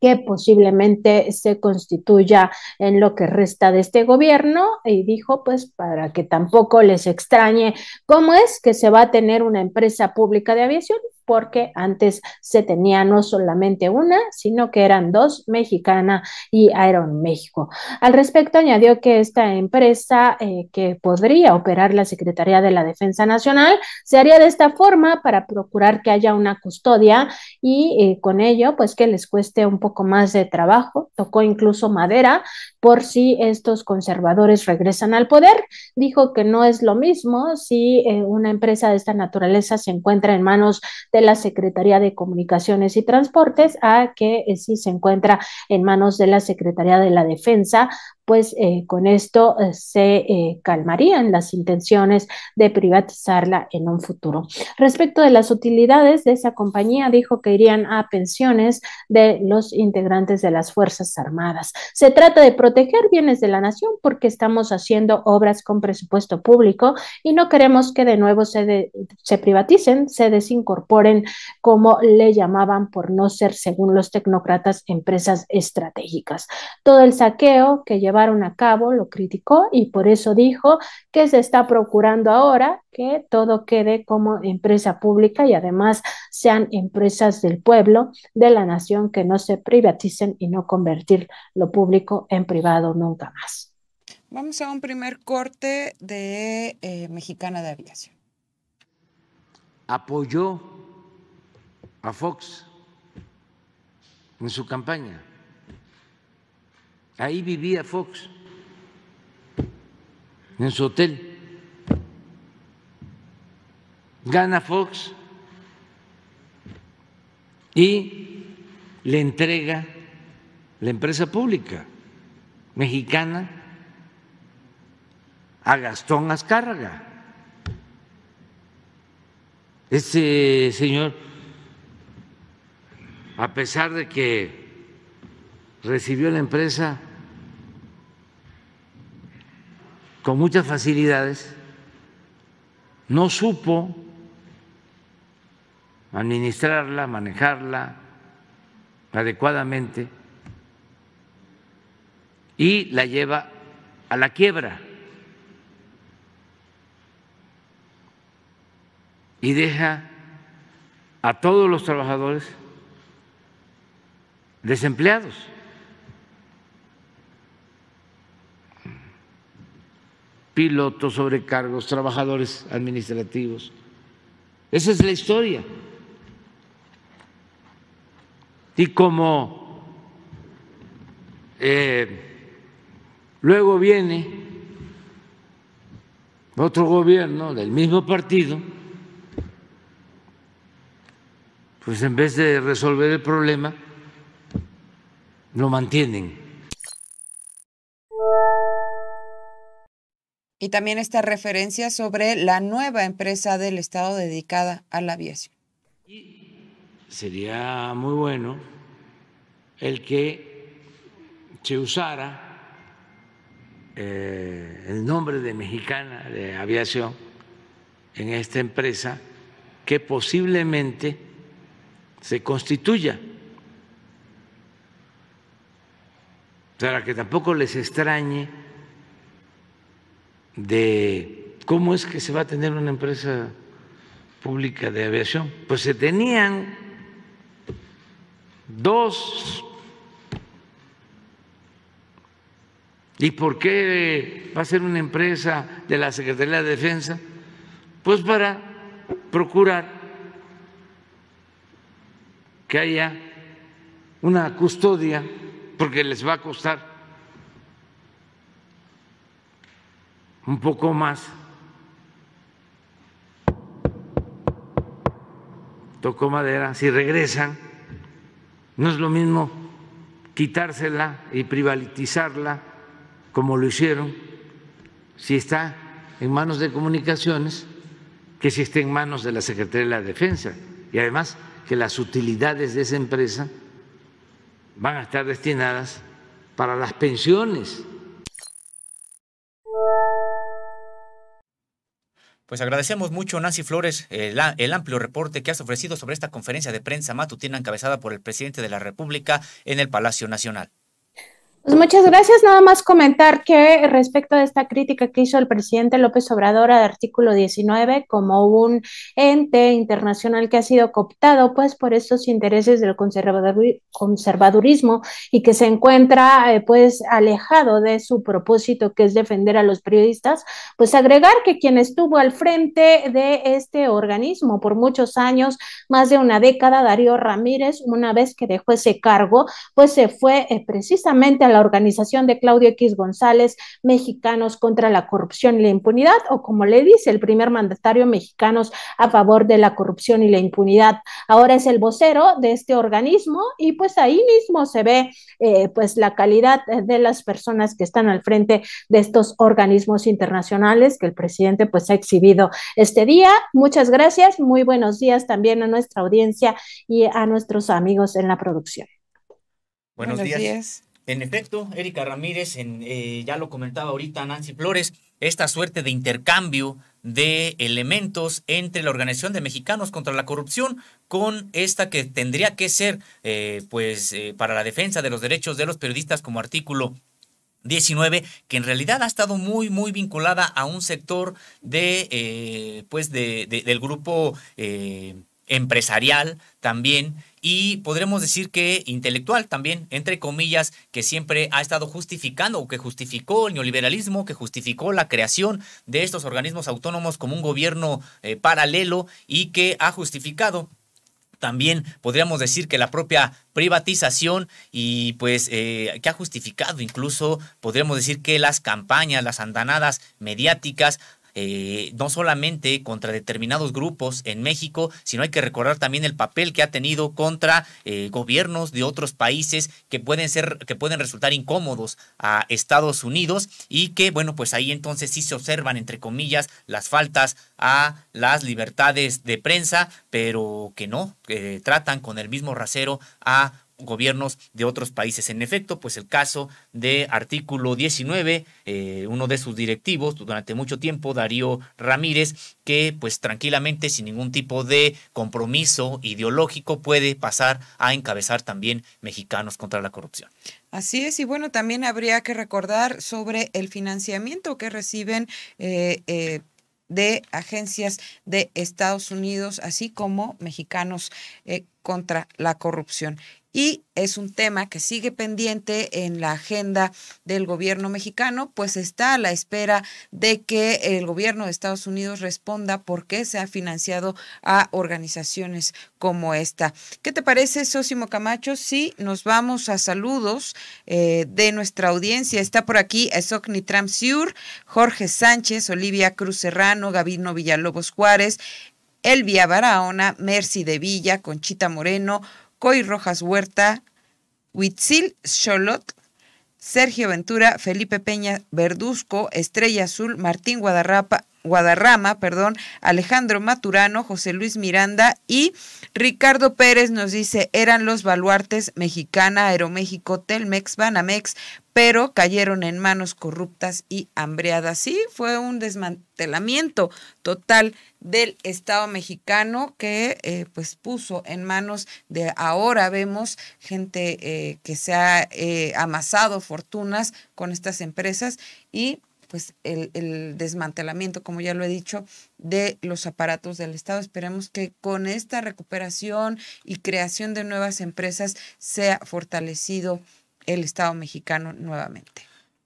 que posiblemente se constituya en lo que resta de este gobierno y dijo pues para que tampoco les extrañe cómo es que se va a tener una empresa pública de aviación porque antes se tenía no solamente una, sino que eran dos, Mexicana y Aeron México. Al respecto, añadió que esta empresa eh, que podría operar la Secretaría de la Defensa Nacional se haría de esta forma para procurar que haya una custodia y eh, con ello, pues que les cueste un poco más de trabajo. Tocó incluso madera por si estos conservadores regresan al poder. Dijo que no es lo mismo si eh, una empresa de esta naturaleza se encuentra en manos de la Secretaría de Comunicaciones y Transportes a que eh, si se encuentra en manos de la Secretaría de la Defensa pues eh, con esto eh, se eh, calmarían las intenciones de privatizarla en un futuro. Respecto de las utilidades de esa compañía, dijo que irían a pensiones de los integrantes de las Fuerzas Armadas. Se trata de proteger bienes de la nación porque estamos haciendo obras con presupuesto público y no queremos que de nuevo se, se privaticen, se desincorporen, como le llamaban por no ser, según los tecnócratas, empresas estratégicas. Todo el saqueo que lleva a cabo, lo criticó y por eso dijo que se está procurando ahora que todo quede como empresa pública y además sean empresas del pueblo, de la nación, que no se privaticen y no convertir lo público en privado nunca más. Vamos a un primer corte de eh, Mexicana de Aviación. Apoyó a Fox en su campaña Ahí vivía Fox, en su hotel. Gana Fox y le entrega la empresa pública mexicana a Gastón Azcárraga. Este señor, a pesar de que recibió la empresa con muchas facilidades, no supo administrarla, manejarla adecuadamente y la lleva a la quiebra y deja a todos los trabajadores desempleados. pilotos, sobrecargos, trabajadores administrativos. Esa es la historia. Y como eh, luego viene otro gobierno del mismo partido, pues en vez de resolver el problema, lo mantienen Y también esta referencia sobre la nueva empresa del Estado dedicada a la aviación. sería muy bueno el que se usara eh, el nombre de Mexicana de Aviación en esta empresa que posiblemente se constituya. Para que tampoco les extrañe de cómo es que se va a tener una empresa pública de aviación. Pues se tenían dos. ¿Y por qué va a ser una empresa de la Secretaría de Defensa? Pues para procurar que haya una custodia, porque les va a costar un poco más. Tocó madera, si regresan, no es lo mismo quitársela y privatizarla como lo hicieron, si está en manos de comunicaciones, que si está en manos de la Secretaría de la Defensa. Y además que las utilidades de esa empresa van a estar destinadas para las pensiones pues agradecemos mucho, Nancy Flores, el, amplio reporte que has ofrecido sobre esta conferencia de prensa matutina encabezada por el presidente de la República en el Palacio Nacional. Pues muchas gracias. Nada más comentar que respecto a esta crítica que hizo el presidente López Obrador al artículo 19 como un ente internacional que ha sido cooptado pues por estos intereses del conservadurismo y que se encuentra eh, pues alejado de su propósito que es defender a los periodistas, pues agregar que quien estuvo al frente de este organismo por muchos años, más de una década, Darío Ramírez, una vez que dejó ese cargo, pues se fue eh, precisamente a la organización de Claudio X González, Mexicanos contra la Corrupción y la Impunidad, o como le dice el primer mandatario, Mexicanos a favor de la corrupción y la impunidad. Ahora es el vocero de este organismo y pues ahí mismo se ve eh, pues la calidad de las personas que están al frente de estos organismos internacionales que el presidente pues ha exhibido este día. Muchas gracias, muy buenos días también a nuestra audiencia y a nuestros amigos en la producción. Buenos, días. En efecto, Erika Ramírez, en, eh, ya lo comentaba ahorita Nancy Flores, esta suerte de intercambio de elementos entre la Organización de Mexicanos contra la Corrupción con esta que tendría que ser, eh, pues, eh, para la defensa de los derechos de los periodistas como artículo 19, que en realidad ha estado muy, muy vinculada a un sector de, pues, del grupo empresarial también y podremos decir que intelectual también, entre comillas, que siempre ha estado justificando o que justificó el neoliberalismo, que justificó la creación de estos organismos autónomos como un gobierno eh, paralelo y que ha justificado también podríamos decir que la propia privatización y pues eh, que ha justificado incluso, podríamos decir que las campañas, las andanadas mediáticas eh, no solamente contra determinados grupos en México, sino hay que recordar también el papel que ha tenido contra eh, gobiernos de otros países que pueden ser, que pueden resultar incómodos a Estados Unidos y que, bueno, pues ahí entonces sí se observan, entre comillas, las faltas a las libertades de prensa, pero que no, tratan con el mismo rasero a gobiernos de otros países. En efecto, pues el caso de artículo 19, eh, uno de sus directivos durante mucho tiempo, Darío Ramírez, que pues tranquilamente, sin ningún tipo de compromiso ideológico, puede pasar a encabezar también Mexicanos contra la Corrupción. Así es, y bueno, también habría que recordar sobre el financiamiento que reciben. Eh, eh, de agencias de Estados Unidos, así como mexicanos contra la corrupción y es un tema que sigue pendiente en la agenda del gobierno mexicano, pues está a la espera de que el gobierno de Estados Unidos responda por qué se ha financiado a organizaciones como esta. ¿Qué te parece, Sosimo Camacho? sí, nos vamos a saludos eh, de nuestra audiencia. Está por aquí Esocni Tramsiur, Jorge Sánchez, Olivia Cruz Serrano, Gabino Villalobos Juárez, Elvia Barahona, Mercy de Villa, Conchita Moreno, Coy Rojas Huerta, Huitzil Xolot, Sergio Ventura, Felipe Peña Verduzco, Estrella Azul, Martín Guadarrama, perdón, Alejandro Maturano, José Luis Miranda y Ricardo Pérez nos dice, eran los baluartes mexicana, Aeroméxico, Telmex, Banamex, pero cayeron en manos corruptas y hambreadas. Sí, fue un desmantelamiento total del Estado mexicano que eh, pues puso en manos de ahora vemos gente eh, que se ha eh, amasado fortunas con estas empresas y pues el, el, desmantelamiento, como ya lo he dicho, de los aparatos del Estado. Esperemos que con esta recuperación y creación de nuevas empresas sea fortalecido el Estado mexicano nuevamente.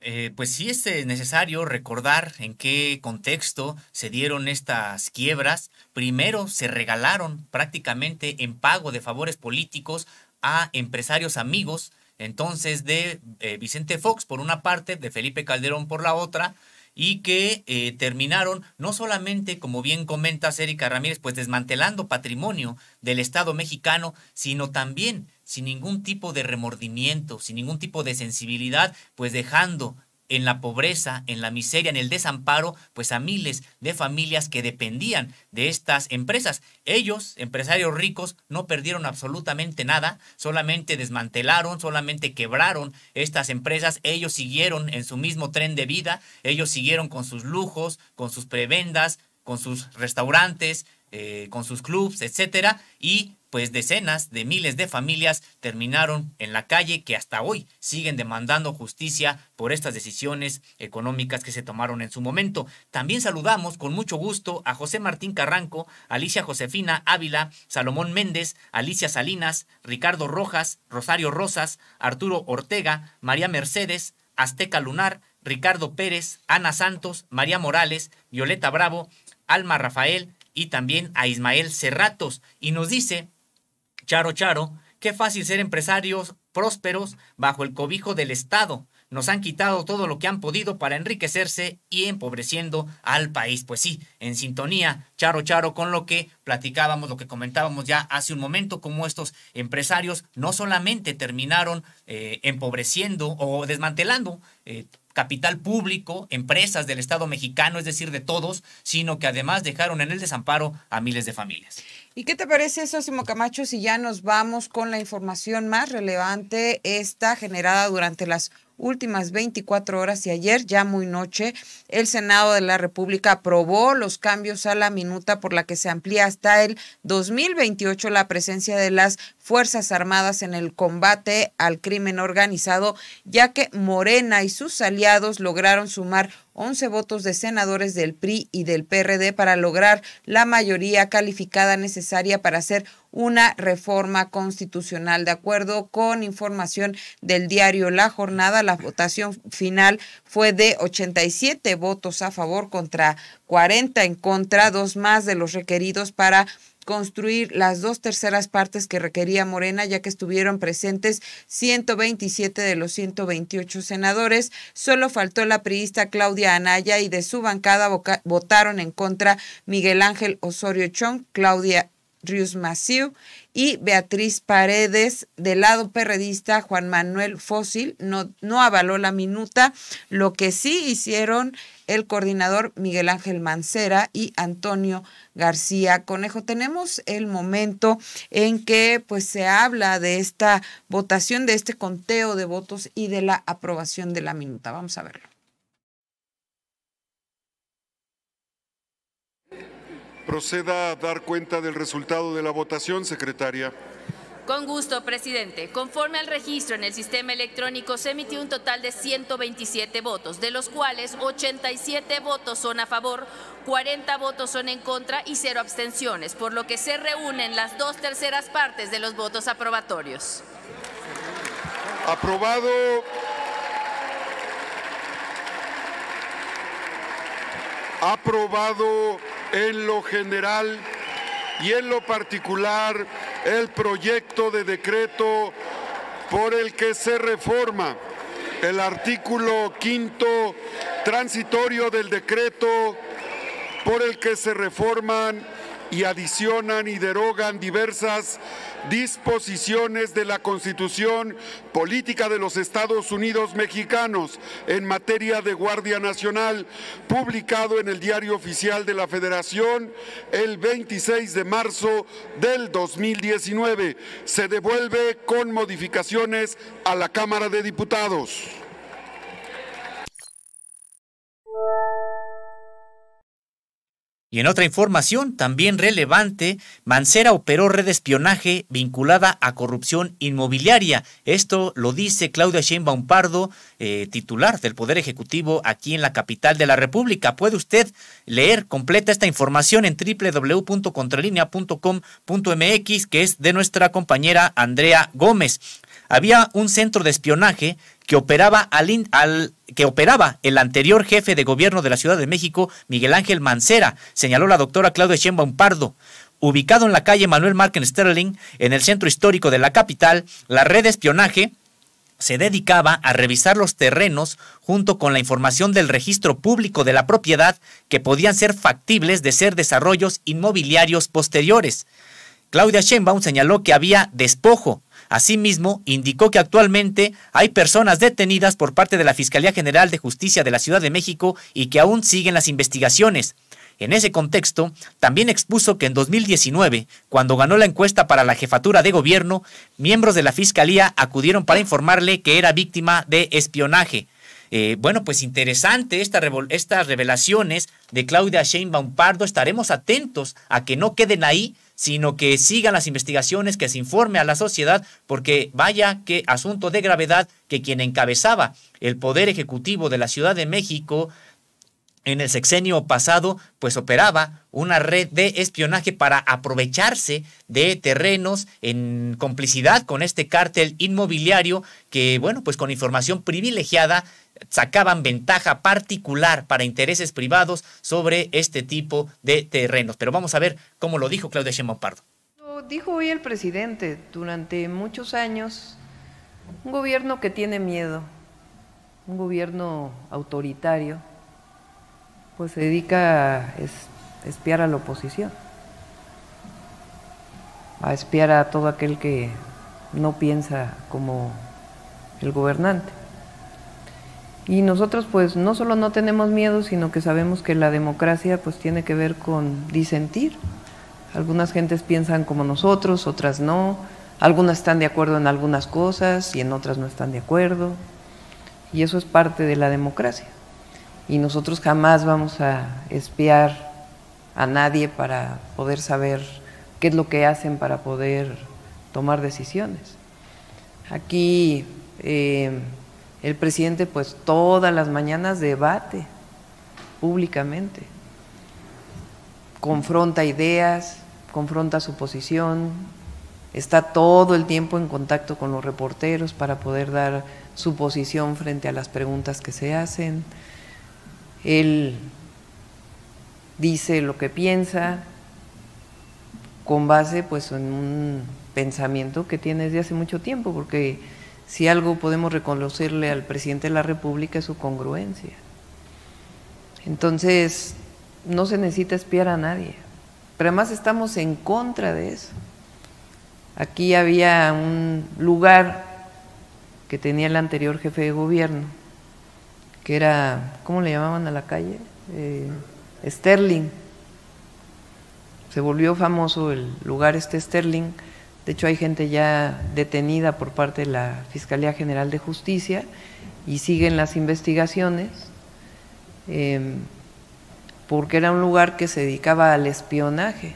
Eh, pues sí es eh, necesario recordar en qué contexto se dieron estas quiebras. Primero se regalaron prácticamente en pago de favores políticos a empresarios amigos, entonces de eh, Vicente Fox por una parte, de Felipe Calderón por la otra, y que terminaron no solamente, como bien comenta Erika Ramírez, pues desmantelando patrimonio del Estado mexicano, sino también sin ningún tipo de remordimiento, sin ningún tipo de sensibilidad, pues dejando en la pobreza, en la miseria, en el desamparo, pues a miles de familias que dependían de estas empresas. Ellos, empresarios ricos, no perdieron absolutamente nada, solamente desmantelaron, solamente quebraron estas empresas, ellos siguieron en su mismo tren de vida, ellos siguieron con sus lujos, con sus prebendas, con sus restaurantes, eh, con sus clubs, etcétera, y pues decenas de miles de familias terminaron en la calle que hasta hoy siguen demandando justicia por estas decisiones económicas que se tomaron en su momento. También saludamos con mucho gusto a José Martín Carranco, Alicia Josefina Ávila, Salomón Méndez, Alicia Salinas, Ricardo Rojas, Rosario Rosas, Arturo Ortega, María Mercedes, Azteca Lunar, Ricardo Pérez, Ana Santos, María Morales, Violeta Bravo, Alma Rafael y también a Ismael Cerratos. Y nos dice Charo Charo, qué fácil ser empresarios prósperos bajo el cobijo del Estado. Nos han quitado todo lo que han podido para enriquecerse y empobreciendo al país. Pues sí, en sintonía, charo, charo, con lo que platicábamos, lo que comentábamos ya hace un momento, como estos empresarios no solamente terminaron eh, empobreciendo o desmantelando eh, capital público, empresas del Estado mexicano, es decir, de todos, sino que además dejaron en el desamparo a miles de familias. ¿Y qué te parece eso, Simo Camacho, si ya nos vamos con la información más relevante, esta generada durante las últimas 24 horas y ayer, ya muy noche, el Senado de la República aprobó los cambios a la minuta por la que se amplía hasta el 2028 la presencia de las Fuerzas Armadas en el combate al crimen organizado, ya que Morena y sus aliados lograron sumar 11 votos de senadores del PRI y del PRD para lograr la mayoría calificada necesaria para hacer una reforma constitucional. De acuerdo con información del diario La Jornada, la votación final fue de 87 votos a favor contra 40 en contra, dos más de los requeridos para construir las dos terceras partes que requería Morena, ya que estuvieron presentes 127 de los 128 senadores. Solo faltó la priista Claudia Anaya y de su bancada votaron en contra Miguel Ángel Osorio Chong, Claudia Rius Maciú y Beatriz Paredes, del lado perredista, Juan Manuel Fósil, no, no avaló la minuta, lo que sí hicieron el coordinador Miguel Ángel Mancera y Antonio García Conejo. Tenemos el momento en que pues se habla de esta votación, de este conteo de votos y de la aprobación de la minuta. Vamos a verlo. Proceda a dar cuenta del resultado de la votación, secretaria. Con gusto, presidente. Conforme al registro en el sistema electrónico, se emitió un total de 127 votos, de los cuales 87 votos son a favor, 40 votos son en contra y cero abstenciones, por lo que se reúnen las dos terceras partes de los votos aprobatorios. Aprobado aprobado en lo general y en lo particular el proyecto de decreto por el que se reforma el artículo quinto transitorio del decreto por el que se reforman y adicionan y derogan diversas disposiciones de la Constitución Política de los Estados Unidos Mexicanos en materia de Guardia Nacional, publicado en el Diario Oficial de la Federación el 26 de marzo del 2019. Se devuelve con modificaciones a la Cámara de Diputados. Y en otra información también relevante, Mancera operó red de espionaje vinculada a corrupción inmobiliaria. Esto lo dice Claudia Sheinbaum Pardo, eh, titular del Poder Ejecutivo aquí en la capital de la República. Puede usted leer completa esta información en www.contralinea.com.mx, que es de nuestra compañera Andrea Gómez había un centro de espionaje que operaba, que operaba el anterior jefe de gobierno de la Ciudad de México, Miguel Ángel Mancera, señaló la doctora Claudia Sheinbaum Pardo. Ubicado en la calle Manuel Marken Sterling, en el centro histórico de la capital, la red de espionaje se dedicaba a revisar los terrenos junto con la información del registro público de la propiedad que podían ser factibles de ser desarrollos inmobiliarios posteriores. Claudia Sheinbaum señaló que había despojo, Asimismo, indicó que actualmente hay personas detenidas por parte de la Fiscalía General de Justicia de la Ciudad de México y que aún siguen las investigaciones. En ese contexto, también expuso que en 2019, cuando ganó la encuesta para la jefatura de gobierno, miembros de la Fiscalía acudieron para informarle que era víctima de espionaje. Eh, bueno, pues interesante estas revelaciones de Claudia Sheinbaum Pardo. Estaremos atentos a que no queden ahí sino que sigan las investigaciones, que se informe a la sociedad, porque vaya que asunto de gravedad que quien encabezaba el Poder Ejecutivo de la Ciudad de México en el sexenio pasado, pues operaba una red de espionaje para aprovecharse de terrenos en complicidad con este cártel inmobiliario que, bueno, pues con información privilegiada sacaban ventaja particular para intereses privados sobre este tipo de terrenos. Pero vamos a ver cómo lo dijo Claudia Sheinbaum Pardo. Lo dijo hoy el presidente, durante muchos años, un gobierno que tiene miedo, un gobierno autoritario, pues se dedica a espiar a la oposición, a espiar a todo aquel que no piensa como el gobernante. Y nosotros pues no solo no tenemos miedo, sino que sabemos que la democracia pues tiene que ver con disentir. Algunas gentes piensan como nosotros, otras no. Algunas están de acuerdo en algunas cosas y en otras no están de acuerdo. Y eso es parte de la democracia. Y nosotros jamás vamos a espiar a nadie para poder saber qué es lo que hacen para poder tomar decisiones. Aquí eh, el presidente pues todas las mañanas debate públicamente, confronta ideas, confronta su posición, está todo el tiempo en contacto con los reporteros para poder dar su posición frente a las preguntas que se hacen. Él dice lo que piensa con base pues en un pensamiento que tiene desde hace mucho tiempo, porque si algo podemos reconocerle al presidente de la República es su congruencia. Entonces, no se necesita espiar a nadie. Pero además estamos en contra de eso. Aquí había un lugar que tenía el anterior jefe de gobierno, que era, ¿cómo le llamaban a la calle? Eh, Sterling. Se volvió famoso el lugar este Sterling de hecho, hay gente ya detenida por parte de la Fiscalía General de Justicia y siguen las investigaciones, em, porque era un lugar que se dedicaba al espionaje.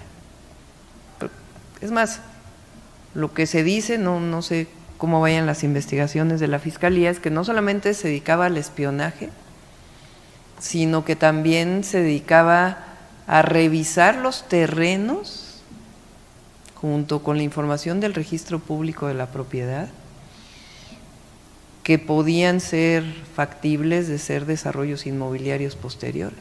Es más, lo que se dice, no, no sé cómo vayan las investigaciones de la Fiscalía, es que no solamente se dedicaba al espionaje, sino que también se dedicaba a revisar los terrenos junto con la información del registro público de la propiedad, que podían ser factibles de ser desarrollos inmobiliarios posteriores.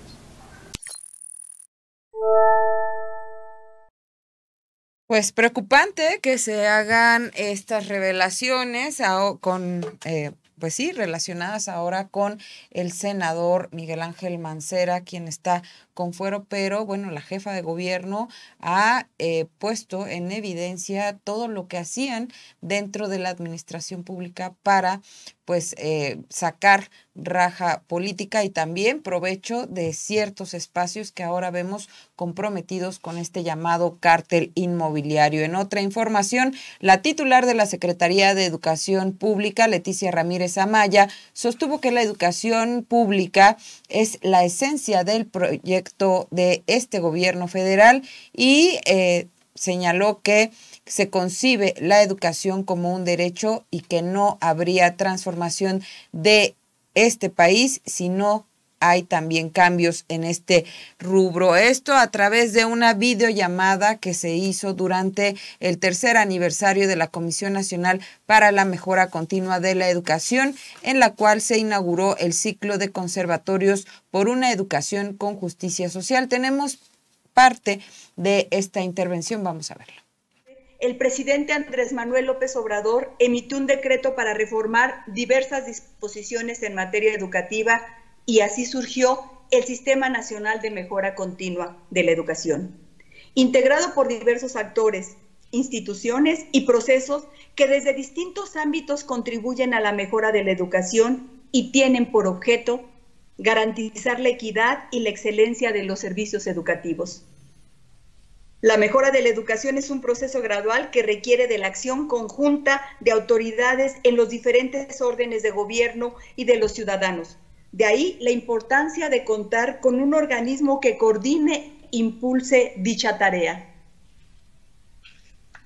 Pues preocupante que se hagan estas revelaciones con eh, pues sí, relacionadas ahora con el senador Miguel Ángel Mancera, quien está con fuero, pero bueno, la jefa de gobierno ha eh, puesto en evidencia todo lo que hacían dentro de la administración pública para pues eh, sacar raja política y también provecho de ciertos espacios que ahora vemos comprometidos con este llamado cártel inmobiliario. En otra información, la titular de la Secretaría de Educación Pública, Leticia Ramírez Amaya, sostuvo que la educación pública es la esencia del proyecto de este gobierno federal y eh, señaló que se concibe la educación como un derecho y que no habría transformación de este país si no hay también cambios en este rubro. Esto a través de una videollamada que se hizo durante el tercer aniversario de la Comisión Nacional para la Mejora Continua de la Educación, en la cual se inauguró el ciclo de conservatorios por una educación con justicia social. Tenemos parte de esta intervención, vamos a verlo el presidente Andrés Manuel López Obrador emitió un decreto para reformar diversas disposiciones en materia educativa y así surgió el Sistema Nacional de Mejora Continua de la Educación, integrado por diversos actores, instituciones y procesos que desde distintos ámbitos contribuyen a la mejora de la educación y tienen por objeto garantizar la equidad y la excelencia de los servicios educativos. La mejora de la educación es un proceso gradual que requiere de la acción conjunta de autoridades en los diferentes órdenes de gobierno y de los ciudadanos. De ahí la importancia de contar con un organismo que coordine, e impulse dicha tarea.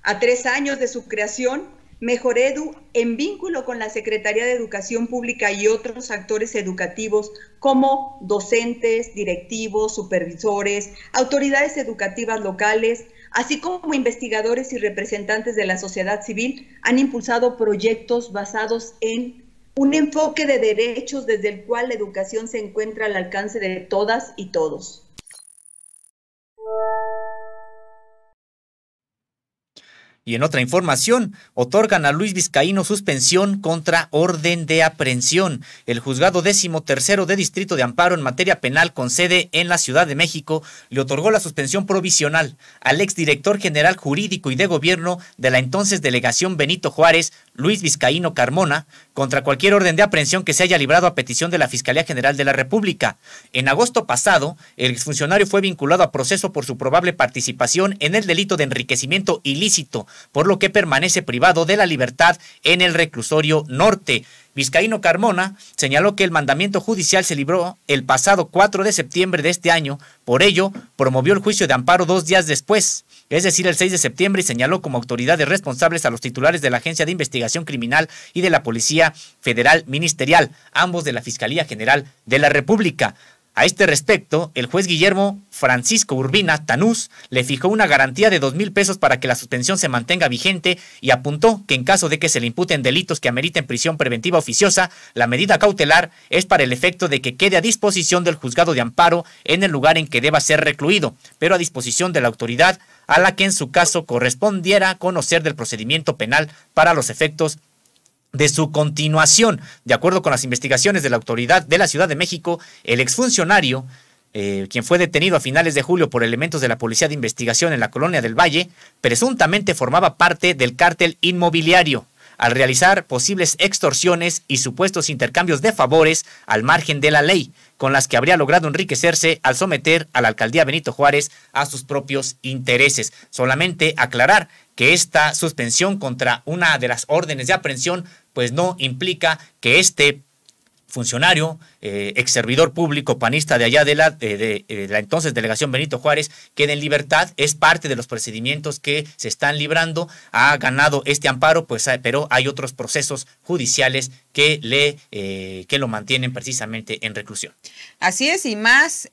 A tres años de su creación, Mejor Edu, en vínculo con la Secretaría de Educación Pública y otros actores educativos como docentes, directivos, supervisores, autoridades educativas locales, así como investigadores y representantes de la sociedad civil, han impulsado proyectos basados en un enfoque de derechos desde el cual la educación se encuentra al alcance de todas y todos. Y en otra información, otorgan a Luis Vizcaíno suspensión contra orden de aprehensión. El juzgado décimo tercero de Distrito de Amparo en materia penal con sede en la Ciudad de México le otorgó la suspensión provisional al exdirector general jurídico y de gobierno de la entonces delegación Benito Juárez, Luis Vizcaíno Carmona, contra cualquier orden de aprehensión que se haya librado a petición de la Fiscalía General de la República. En agosto pasado, el exfuncionario fue vinculado a proceso por su probable participación en el delito de enriquecimiento ilícito, por lo que permanece privado de la libertad en el reclusorio norte. Vizcaíno Carmona señaló que el mandamiento judicial se libró el pasado 4 de septiembre de este año, por ello promovió el juicio de amparo dos días después es decir, el 6 de septiembre, y señaló como autoridades responsables a los titulares de la Agencia de Investigación Criminal y de la Policía Federal Ministerial, ambos de la Fiscalía General de la República. A este respecto, el juez Guillermo Francisco Urbina Tanús le fijó una garantía de dos mil pesos para que la suspensión se mantenga vigente y apuntó que en caso de que se le imputen delitos que ameriten prisión preventiva oficiosa, la medida cautelar es para el efecto de que quede a disposición del juzgado de amparo en el lugar en que deba ser recluido, pero a disposición de la autoridad a la que en su caso correspondiera conocer del procedimiento penal para los efectos de su continuación. De acuerdo con las investigaciones de la autoridad de la Ciudad de México, el exfuncionario, eh, quien fue detenido a finales de julio por elementos de la Policía de Investigación en la Colonia del Valle, presuntamente formaba parte del cártel inmobiliario al realizar posibles extorsiones y supuestos intercambios de favores al margen de la ley, con las que habría logrado enriquecerse al someter a la alcaldía Benito Juárez a sus propios intereses. Solamente aclarar que esta suspensión contra una de las órdenes de aprehensión pues no implica que este funcionario, eh, ex servidor público panista de allá de la, eh, eh, de, la entonces delegación Benito Juárez, queda en libertad. Es parte de los procedimientos que se están librando. Ha ganado este amparo, pues, ah, pero hay otros procesos judiciales que, le, que lo mantienen precisamente en reclusión. Así es, y más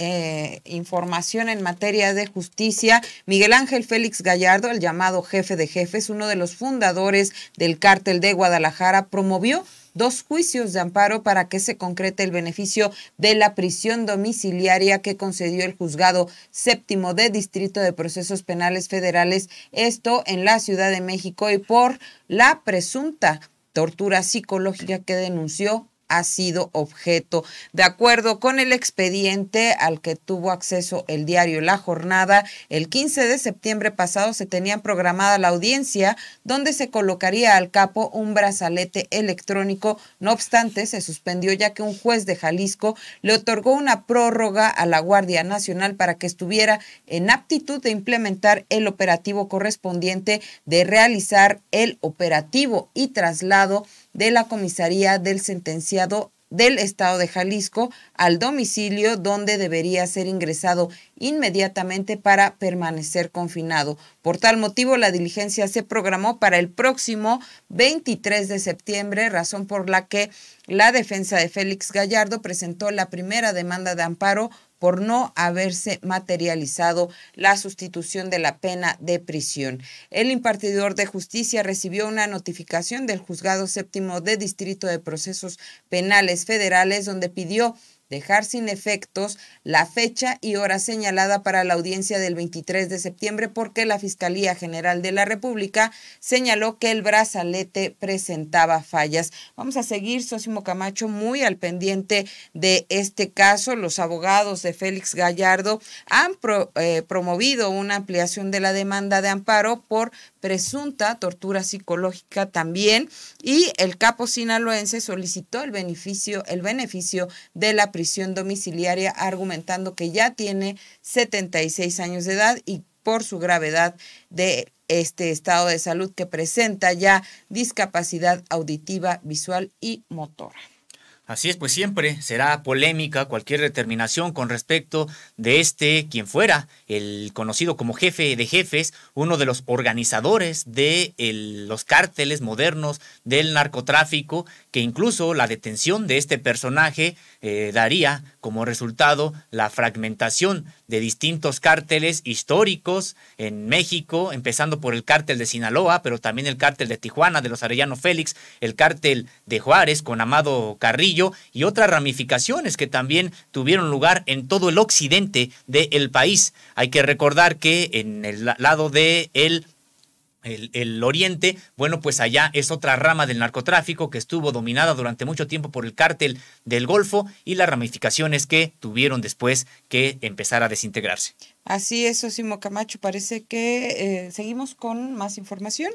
información en materia de justicia. Miguel Ángel Félix Gallardo, el llamado jefe de jefes, uno de los fundadores del cártel de Guadalajara, promovió dos juicios de amparo para que se concrete el beneficio de la prisión domiciliaria que concedió el juzgado séptimo de Distrito de Procesos Penales Federales, esto en la Ciudad de México y por la presunta tortura psicológica que denunció ha sido objeto. De acuerdo con el expediente al que tuvo acceso el diario La Jornada, el 15 de septiembre pasado se tenía programada la audiencia donde se colocaría al capo un brazalete electrónico. No obstante, se suspendió ya que un juez de Jalisco le otorgó una prórroga a la Guardia Nacional para que estuviera en aptitud de implementar el operativo correspondiente de realizar el operativo y traslado de la comisaría del sentenciado del estado de Jalisco al domicilio donde debería ser ingresado inmediatamente para permanecer confinado. Por tal motivo, la diligencia se programó para el próximo 23 de septiembre, razón por la que la defensa de Félix Gallardo presentó la primera demanda de amparo por no haberse materializado la sustitución de la pena de prisión. El impartidor de justicia recibió una notificación del Juzgado Séptimo de Distrito de Procesos Penales Federales donde pidió dejar sin efectos la fecha y hora señalada para la audiencia del 23 de septiembre porque la Fiscalía General de la República señaló que el brazalete presentaba fallas. Vamos a seguir, Sosimo Camacho, muy al pendiente de este caso. Los abogados de Félix Gallardo han eh, promovido una ampliación de la demanda de amparo por presunta tortura psicológica también y el capo sinaloense solicitó el beneficio, el beneficio de la prisión domiciliaria argumentando que ya tiene 76 años de edad y por su gravedad de este estado de salud que presenta ya discapacidad auditiva, visual y motora. Así es, pues siempre será polémica cualquier determinación con respecto de este, quien fuera, el conocido como jefe de jefes, uno de los organizadores de los cárteles modernos del narcotráfico, que incluso la detención de este personaje eh, daría como resultado la fragmentación de distintos cárteles históricos en México, empezando por el cártel de Sinaloa, pero también el cártel de Tijuana, de los Arellano Félix, el cártel de Juárez con Amado Carrillo y otras ramificaciones que también tuvieron lugar en todo el occidente del país. Hay que recordar que en el lado de de el, Oriente, bueno, pues allá es otra rama del narcotráfico que estuvo dominada durante mucho tiempo por el cártel del Golfo y las ramificaciones que tuvieron después que empezar a desintegrarse. Así es, Osimo Camacho. Parece que eh, seguimos con más información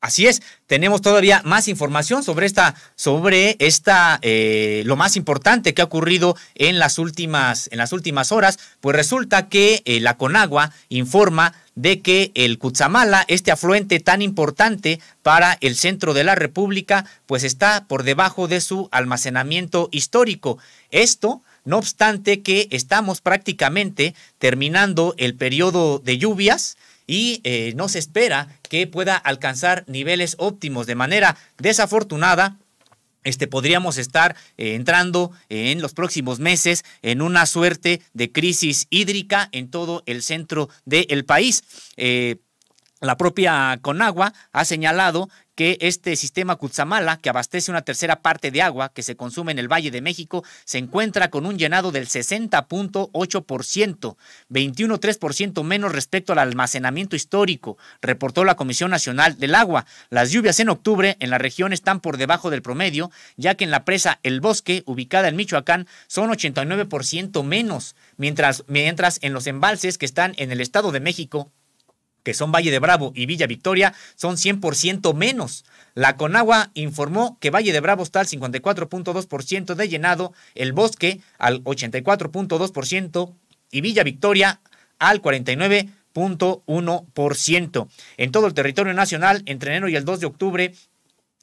Así es, tenemos todavía más información sobre esta, sobre esta, eh, lo más importante que ha ocurrido en las últimas, en las últimas horas. Pues resulta que eh, la Conagua informa de que el Cutzamala, este afluente tan importante para el centro de la República, pues está por debajo de su almacenamiento histórico. Esto no obstante que estamos prácticamente terminando el periodo de lluvias, y eh, no se espera que pueda alcanzar niveles óptimos. De manera desafortunada, este, podríamos estar eh, entrando en los próximos meses en una suerte de crisis hídrica en todo el centro del país. Eh, la propia Conagua ha señalado que este sistema Cutzamala, que abastece una tercera parte de agua que se consume en el Valle de México, se encuentra con un llenado del 60.8%, 21.3% menos respecto al almacenamiento histórico, reportó la Comisión Nacional del Agua. Las lluvias en octubre en la región están por debajo del promedio, ya que en la presa El Bosque, ubicada en Michoacán, son 89% menos, mientras, mientras en los embalses que están en el Estado de México que son Valle de Bravo y Villa Victoria, son 100% menos. La Conagua informó que Valle de Bravo está al 54.2% de llenado, El Bosque al 84.2% y Villa Victoria al 49.1%. En todo el territorio nacional, entre enero y el 2 de octubre,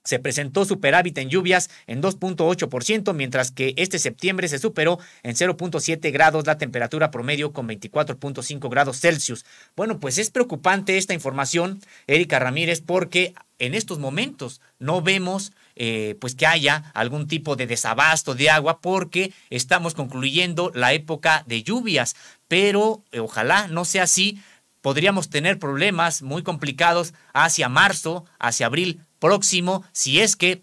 se presentó superávit en lluvias en 2.8%, mientras que este septiembre se superó en 0.7 grados la temperatura promedio con 24.5 grados Celsius. Bueno, pues es preocupante esta información, Erika Ramírez, porque en estos momentos no vemos eh, pues que haya algún tipo de desabasto de agua porque estamos concluyendo la época de lluvias, pero eh, ojalá no sea así. Podríamos tener problemas muy complicados hacia marzo, hacia abril, próximo si es que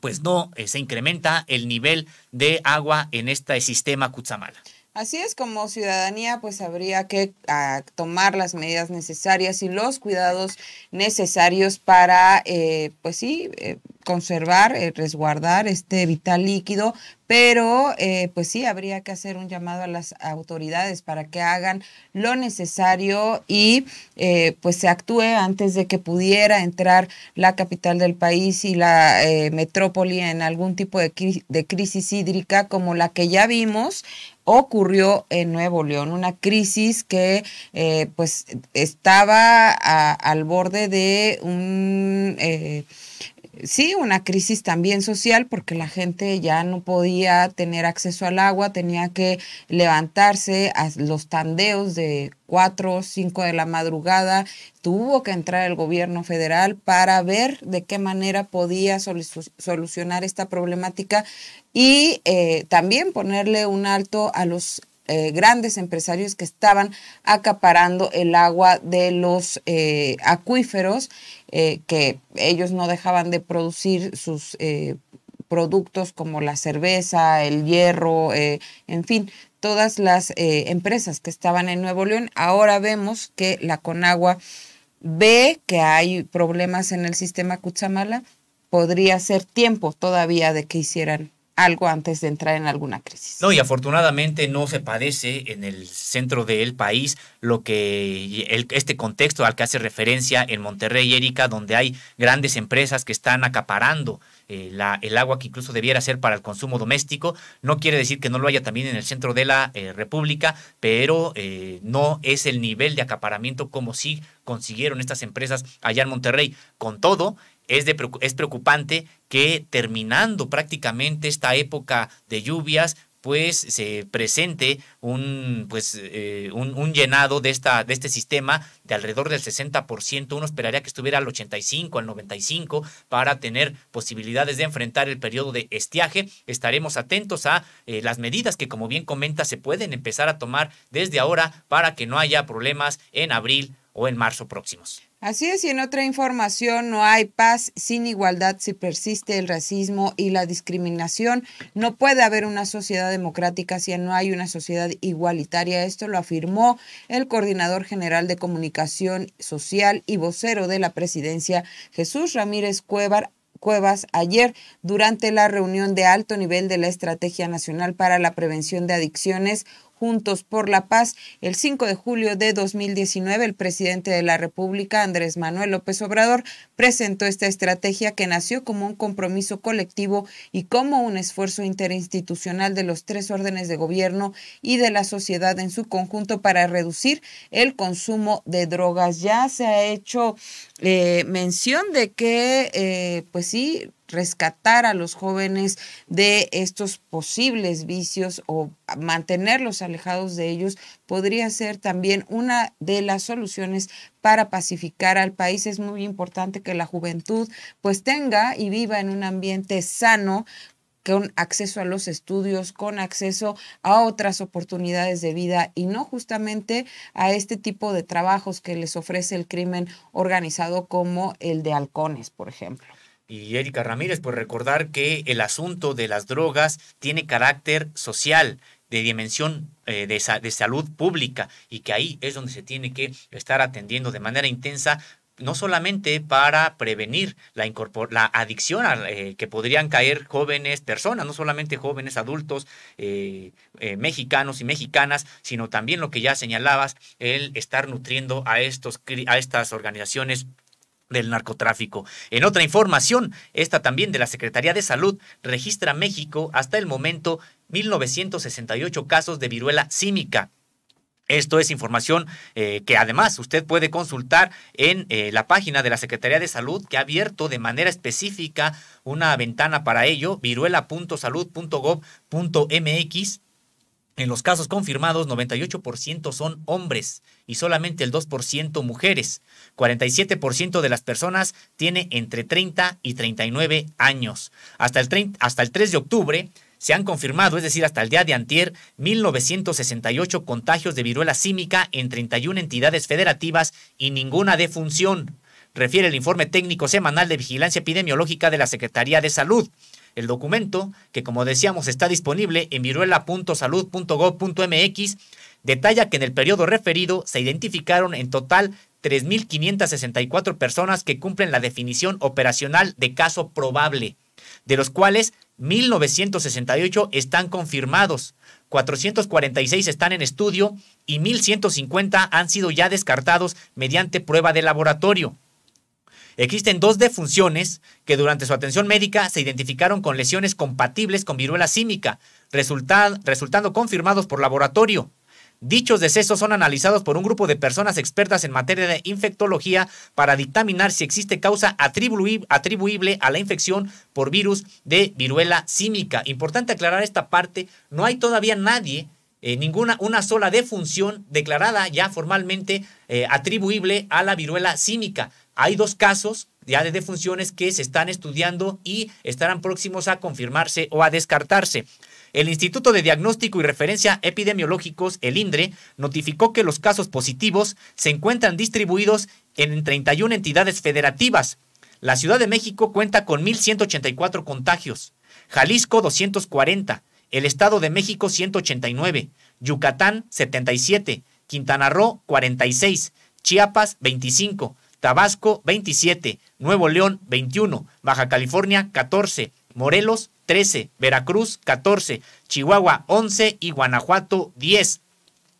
pues no eh, se incrementa el nivel de agua en este sistema Cutzamala. Así es como ciudadanía, pues habría que tomar las medidas necesarias y los cuidados necesarios para, eh, pues sí, eh, conservar, eh, resguardar este vital líquido, pero pues sí, habría que hacer un llamado a las autoridades para que hagan lo necesario y pues se actúe antes de que pudiera entrar la capital del país y la metrópoli en algún tipo de crisis hídrica como la que ya vimos ocurrió en Nuevo León, una crisis que eh, pues estaba al borde de un... Eh, sí, una crisis también social porque la gente ya no podía tener acceso al agua, tenía que levantarse a los tandeos de 4 o 5 de la madrugada. Tuvo que entrar el gobierno federal para ver de qué manera podía solucionar esta problemática y eh, también ponerle un alto a los eh, grandes empresarios que estaban acaparando el agua de los eh, acuíferos eh, que ellos no dejaban de producir sus eh, productos como la cerveza, el hierro, eh, en fin, todas las empresas que estaban en Nuevo León. Ahora vemos que la Conagua ve que hay problemas en el sistema Cuchamala, podría ser tiempo todavía de que hicieran algo antes de entrar en alguna crisis. No, y afortunadamente no se padece en el centro del país lo que el, este contexto al que hace referencia en Monterrey, Erika, donde hay grandes empresas que están acaparando eh, la, el agua que incluso debiera ser para el consumo doméstico. No quiere decir que no lo haya también en el centro de la eh, República, pero eh, no es el nivel de acaparamiento como sí consiguieron estas empresas allá en Monterrey. Con todo, es, preocupante que terminando prácticamente esta época de lluvias, pues se presente un, pues, eh, un, llenado de, esta, de este sistema de alrededor del 60%. Uno esperaría que estuviera al 85, al 95 para tener posibilidades de enfrentar el periodo de estiaje. Estaremos atentos a eh, las medidas que, como bien comenta, se pueden empezar a tomar desde ahora para que no haya problemas en abril o en marzo próximos. Así es, y en otra información, no hay paz sin igualdad si persiste el racismo y la discriminación. No puede haber una sociedad democrática si no hay una sociedad igualitaria. Esto lo afirmó el coordinador general de comunicación social y vocero de la presidencia, Jesús Ramírez Cuevas ayer durante la reunión de alto nivel de la Estrategia Nacional para la Prevención de Adicciones Juntos por la Paz, el 5 de julio de 2019, el presidente de la República, Andrés Manuel López Obrador, presentó esta estrategia que nació como un compromiso colectivo y como un esfuerzo interinstitucional de los tres órdenes de gobierno y de la sociedad en su conjunto para reducir el consumo de drogas. Ya se ha hecho eh, mención de que, eh, pues sí, rescatar a los jóvenes de estos posibles vicios o mantenerlos alejados de ellos podría ser también una de las soluciones para pacificar al país. Es muy importante que la juventud pues tenga y viva en un ambiente sano con acceso a los estudios, con acceso a otras oportunidades de vida y no justamente a este tipo de trabajos que les ofrece el crimen organizado como el de halcones, por ejemplo. Y Erika Ramírez, pues recordar que el asunto de las drogas tiene carácter social, de dimensión eh, de, de salud pública, y que ahí es donde se tiene que estar atendiendo de manera intensa no solamente para prevenir la, la adicción a, eh, que podrían caer jóvenes personas, no solamente jóvenes adultos eh, eh, mexicanos y mexicanas, sino también lo que ya señalabas, el estar nutriendo a, estos, a estas organizaciones del narcotráfico. En otra información, esta también de la Secretaría de Salud, registra México hasta el momento 1.968 casos de viruela símica esto es información eh, que además usted puede consultar en eh, la página de la Secretaría de Salud que ha abierto de manera específica una ventana para ello, viruela.salud.gov.mx. En los casos confirmados, 98% son hombres y solamente el 2% mujeres. 47% de las personas tiene entre 30 y 39 años. hasta el 3 de octubre, se han confirmado, es decir, hasta el día de antier, 1968 contagios de viruela símica en 31 entidades federativas y ninguna defunción, refiere el informe técnico semanal de vigilancia epidemiológica de la Secretaría de Salud. El documento, que como decíamos está disponible en viruela.salud.gov.mx, detalla que en el periodo referido se identificaron en total 3.564 personas que cumplen la definición operacional de caso probable de los cuales 1968 están confirmados, 446 están en estudio y 1150 han sido ya descartados mediante prueba de laboratorio. Existen dos defunciones que durante su atención médica se identificaron con lesiones compatibles con viruela símica, resultando confirmados por laboratorio. Dichos decesos son analizados por un grupo de personas expertas en materia de infectología para dictaminar si existe causa atribuible a la infección por virus de viruela símica. Importante aclarar esta parte, no hay todavía nadie eh, ninguna, una sola defunción declarada ya formalmente eh, atribuible a la viruela símica. Hay dos casos ya de defunciones que se están estudiando y estarán próximos a confirmarse o a descartarse. El Instituto de Diagnóstico y Referencia Epidemiológicos, el INDRE, notificó que los casos positivos se encuentran distribuidos en 31 entidades federativas. La Ciudad de México cuenta con 1.184 contagios, Jalisco 240, el Estado de México 189, Yucatán 77, Quintana Roo 46, Chiapas 25, Tabasco 27, Nuevo León 21, Baja California 14, Morelos 13, Veracruz 14, Chihuahua 11 y Guanajuato 10.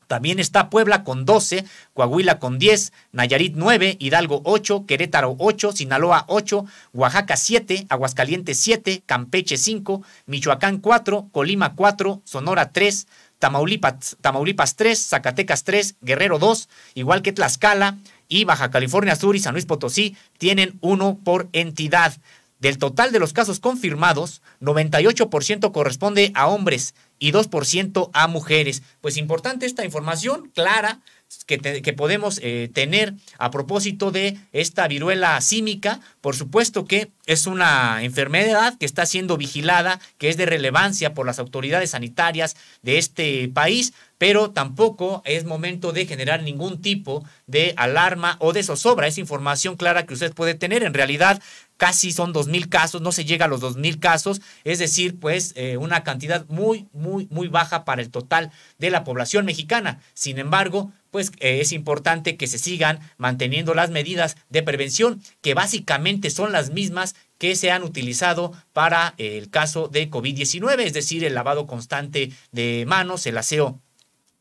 También está Puebla con 12, Coahuila con 10, Nayarit 9, Hidalgo 8, Querétaro 8, Sinaloa 8, Oaxaca 7, Aguascalientes 7, Campeche 5, Michoacán 4, Colima 4, Sonora 3, Tamaulipas, 3, Zacatecas 3, Guerrero 2, igual que Tlaxcala, y Baja California Sur y San Luis Potosí tienen uno por entidad. Del total de los casos confirmados, 98% corresponde a hombres y 2% a mujeres. Pues importante esta información clara que, podemos eh, tener a propósito de esta viruela símica. Por supuesto que es una enfermedad que está siendo vigilada, que es de relevancia por las autoridades sanitarias de este país, pero tampoco es momento de generar ningún tipo de alarma o de zozobra. Es información clara que usted puede tener. En realidad, casi son 2.000 casos, no se llega a los 2.000 casos, es decir, pues eh, una cantidad muy, muy, muy baja para el total de la población mexicana. Sin embargo, pues eh, es importante que se sigan manteniendo las medidas de prevención, que básicamente son las mismas que se han utilizado para eh, el caso de COVID-19, es decir, el lavado constante de manos, el aseo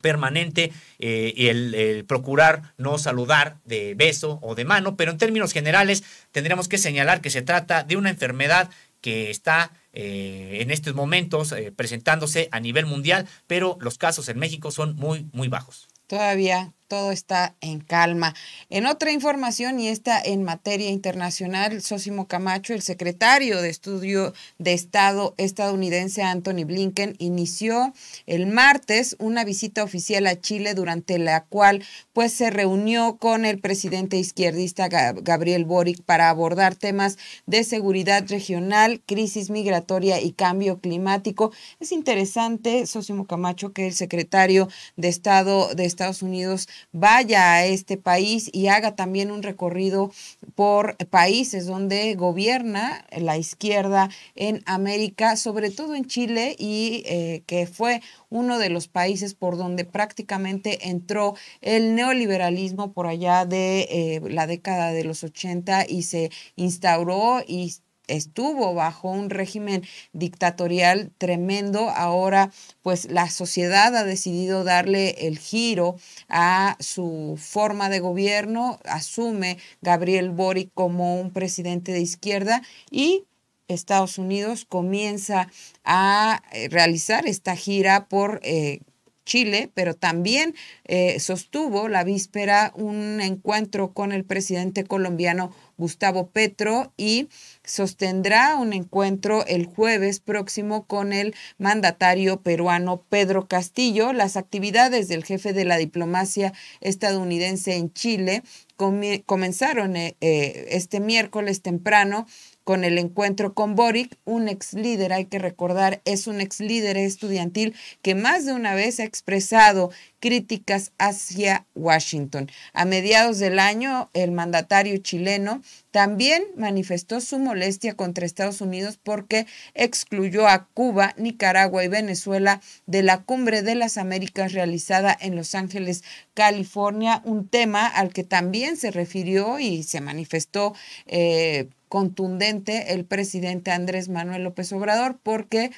permanente eh, y el, procurar no saludar de beso o de mano, pero en términos generales tendríamos que señalar que se trata de una enfermedad que está eh, en estos momentos eh, presentándose a nivel mundial, pero los casos en México son muy, muy bajos. Todavía todo está en calma. En otra información, y esta en materia internacional, Sosimo Camacho, el secretario de Estudio de Estado estadounidense Anthony Blinken, inició el martes una visita oficial a Chile durante la cual pues se reunió con el presidente izquierdista Gabriel Boric para abordar temas de seguridad regional, crisis migratoria y cambio climático. Es interesante, Sosimo Camacho, que el secretario de Estado de Estados Unidos vaya a este país y haga también un recorrido por países donde gobierna la izquierda en América, sobre todo en Chile, y eh, que fue uno de los países por donde prácticamente entró el neoliberalismo por allá de eh, la década de los 80 y se instauró y estuvo bajo un régimen dictatorial tremendo. Ahora, pues la sociedad ha decidido darle el giro a su forma de gobierno. Asume Gabriel Boric como un presidente de izquierda y Estados Unidos comienza a eh, realizar esta gira por... Eh, Chile, pero también eh, sostuvo la víspera un encuentro con el presidente colombiano Gustavo Petro y sostendrá un encuentro el jueves próximo con el mandatario peruano Pedro Castillo. Las actividades del jefe de la diplomacia estadounidense en Chile comenzaron eh, eh, este miércoles temprano con el encuentro con Boric, un ex líder, hay que recordar, es un ex líder estudiantil que más de una vez ha expresado críticas hacia Washington. A mediados del año, el mandatario chileno también manifestó su molestia contra Estados Unidos porque excluyó a Cuba, Nicaragua y Venezuela de la Cumbre de las Américas realizada en Los Ángeles, California, un tema al que también se refirió y se manifestó eh, contundente el presidente Andrés Manuel López Obrador porque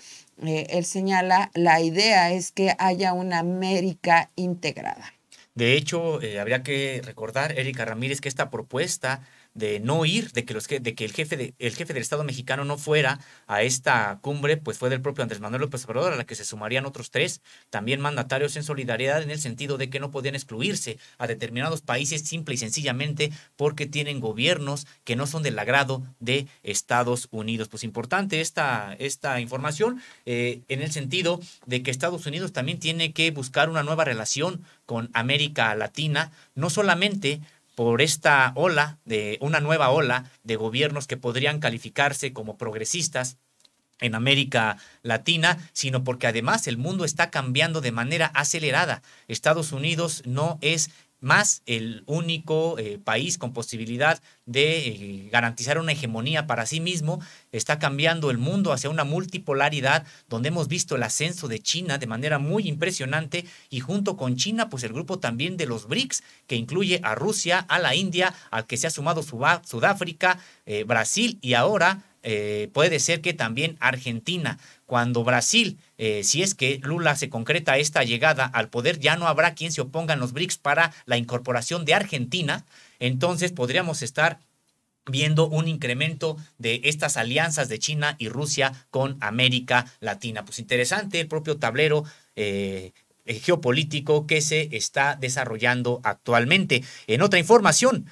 eh, él señala la idea es que haya una América integrada. De hecho, eh, habría que recordar, Erika Ramírez, que esta propuesta de no ir, de que, los, de que el, jefe de, el jefe del Estado mexicano no fuera a esta cumbre, pues fue del propio Andrés Manuel López Obrador, a la que se sumarían otros tres, también mandatarios en solidaridad, en el sentido de que no podían excluirse a determinados países simple y sencillamente porque tienen gobiernos que no son del agrado de Estados Unidos. Pues importante esta, esta información eh, en el sentido de que Estados Unidos también tiene que buscar una nueva relación con América Latina, no solamente por esta ola, de una nueva ola de gobiernos que podrían calificarse como progresistas en América Latina, sino porque además el mundo está cambiando de manera acelerada. Estados Unidos no es más el único eh, país con posibilidad de eh, garantizar una hegemonía para sí mismo, está cambiando el mundo hacia una multipolaridad donde hemos visto el ascenso de China de manera muy impresionante y junto con China pues el grupo también de los BRICS que incluye a Rusia, a la India, al que se ha sumado Sudáfrica, eh, Brasil y ahora puede ser que también Argentina cuando Brasil, eh, si es que Lula se concreta esta llegada al poder, ya no habrá quien se oponga en los BRICS para la incorporación de Argentina, entonces podríamos estar viendo un incremento de estas alianzas de China y Rusia con América Latina. Pues interesante el propio tablero. Eh, eh, geopolítico que se está desarrollando actualmente. En otra información,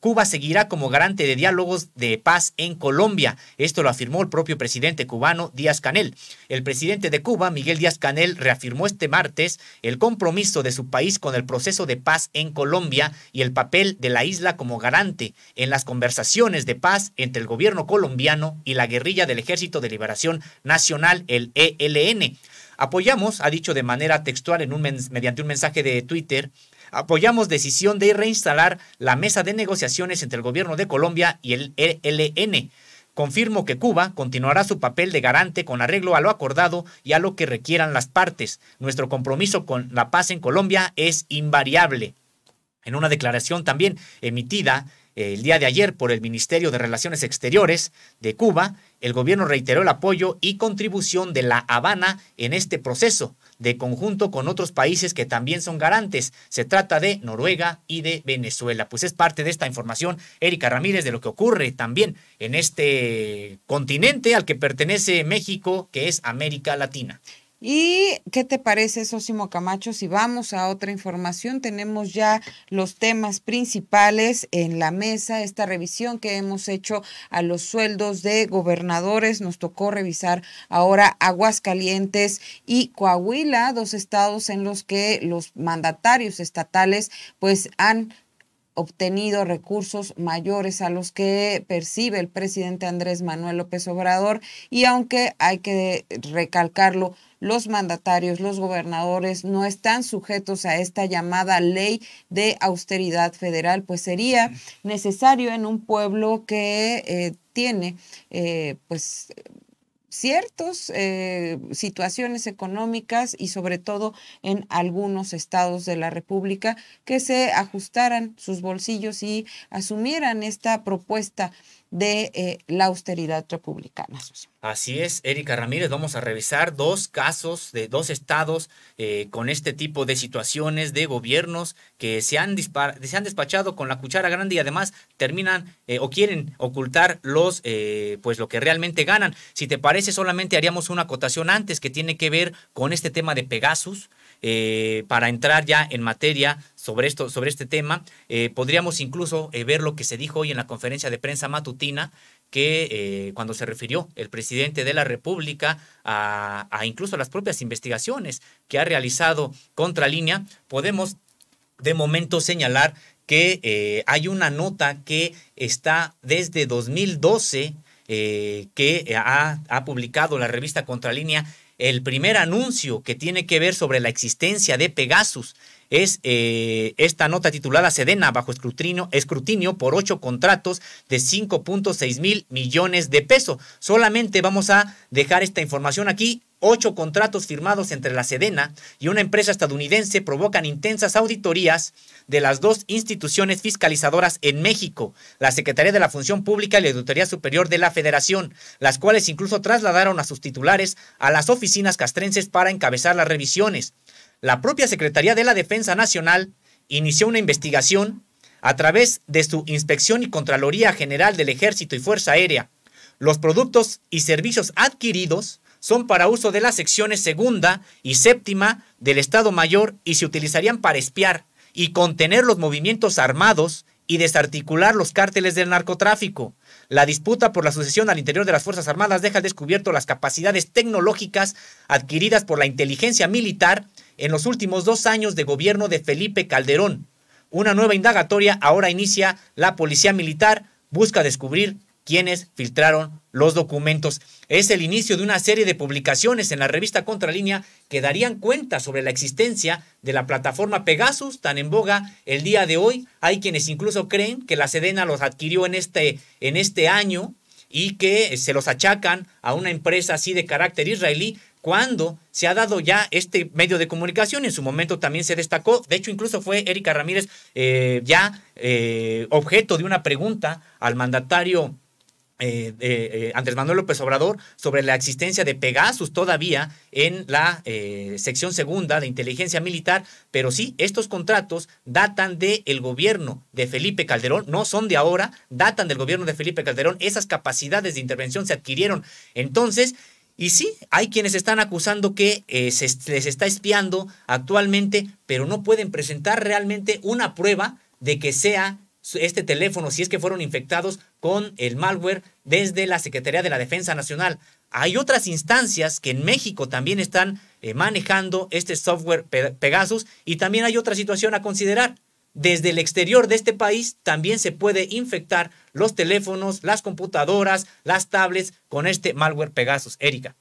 Cuba seguirá como garante de diálogos de paz en Colombia. Esto lo afirmó el propio presidente cubano Díaz Canel. El presidente de Cuba, Miguel Díaz Canel, reafirmó este martes el compromiso de su país con el proceso de paz en Colombia y el papel de la isla como garante en las conversaciones de paz entre el gobierno colombiano y la guerrilla del Ejército de Liberación Nacional, el ELN. Apoyamos, ha dicho de manera textual en mediante un mensaje de Twitter, apoyamos decisión de reinstalar la mesa de negociaciones entre el gobierno de Colombia y el ELN. Confirmo que Cuba continuará su papel de garante con arreglo a lo acordado y a lo que requieran las partes. Nuestro compromiso con la paz en Colombia es invariable. En una declaración también emitida eh, el día de ayer por el Ministerio de Relaciones Exteriores de Cuba, el gobierno reiteró el apoyo y contribución de La Habana en este proceso de conjunto con otros países que también son garantes. Se trata de Noruega y de Venezuela. Pues es parte de esta información, Erika Ramírez, de lo que ocurre también en este continente al que pertenece México, que es América Latina. ¿Y qué te parece, Sosimo Camacho? Si vamos a otra información, tenemos ya los temas principales en la mesa, esta revisión que hemos hecho a los sueldos de gobernadores. Nos tocó revisar ahora Aguascalientes y Coahuila, dos estados en los que los mandatarios estatales pues han obtenido recursos mayores a los que percibe el presidente Andrés Manuel López Obrador y aunque hay que recalcarlo, los mandatarios, los gobernadores no están sujetos a esta llamada ley de austeridad federal, pues sería necesario en un pueblo que eh, tiene eh, pues ciertas eh, situaciones económicas y sobre todo en algunos estados de la República que se ajustaran sus bolsillos y asumieran esta propuesta de eh, la austeridad republicana. Así es, Erika Ramírez, vamos a revisar dos casos de dos estados eh, con este tipo de situaciones de gobiernos que se han, se han despachado con la cuchara grande y además terminan eh, o quieren ocultar los, pues lo que realmente ganan. Si te parece, solamente haríamos una acotación antes que tiene que ver con este tema de Pegasus. Eh, para entrar ya en materia sobre, esto, sobre este tema, eh, podríamos incluso eh, ver lo que se dijo hoy en la conferencia de prensa matutina, que cuando se refirió el presidente de la República a, incluso las propias investigaciones que ha realizado Contralínea podemos de momento señalar que hay una nota que está desde 2012 que ha, ha, publicado la revista Contralínea el primer anuncio que tiene que ver sobre la existencia de Pegasus es eh, esta nota titulada Sedena bajo escrutinio, escrutinio por ocho contratos de 5.6 mil millones de pesos. Solamente vamos a dejar esta información aquí Ocho contratos firmados entre la Sedena y una empresa estadounidense provocan intensas auditorías de las dos instituciones fiscalizadoras en México, la Secretaría de la Función Pública y la Auditoría Superior de la Federación, las cuales incluso trasladaron a sus titulares a las oficinas castrenses para encabezar las revisiones. La propia Secretaría de la Defensa Nacional inició una investigación a través de su Inspección y Contraloría General del Ejército y Fuerza Aérea. Los productos y servicios adquiridos son para uso de las secciones segunda y séptima del Estado Mayor y se utilizarían para espiar y contener los movimientos armados y desarticular los cárteles del narcotráfico. La disputa por la sucesión al interior de las Fuerzas Armadas deja descubierto las capacidades tecnológicas adquiridas por la inteligencia militar en los últimos dos años de gobierno de Felipe Calderón. Una nueva indagatoria ahora inicia la Policía Militar, busca descubrir quienes filtraron los documentos. Es el inicio de una serie de publicaciones en la revista Contralínea que darían cuenta sobre la existencia de la plataforma Pegasus, tan en boga el día de hoy. Hay quienes incluso creen que la Sedena los adquirió en este, en este año y que eh, se los achacan a una empresa así de carácter israelí cuando se ha dado ya este medio de comunicación. En su momento también se destacó. De hecho, incluso fue Erika Ramírez eh, ya eh, objeto de una pregunta al mandatario eh, eh, Andrés Manuel López Obrador sobre la existencia de Pegasus todavía en la eh, sección segunda de inteligencia militar, pero sí, estos contratos datan del el gobierno de Felipe Calderón, no son de ahora, datan del gobierno de Felipe Calderón, esas capacidades de intervención se adquirieron. Entonces, y sí, hay quienes están acusando que se les está espiando actualmente, pero no pueden presentar realmente una prueba de que sea este teléfono, si es que fueron infectados con el malware desde la Secretaría de la Defensa Nacional. Hay otras instancias que en México también están eh, manejando este software Pegasus y también hay otra situación a considerar. Desde el exterior de este país también se puede infectar los teléfonos, las computadoras, las tablets con este malware Pegasus. Erika.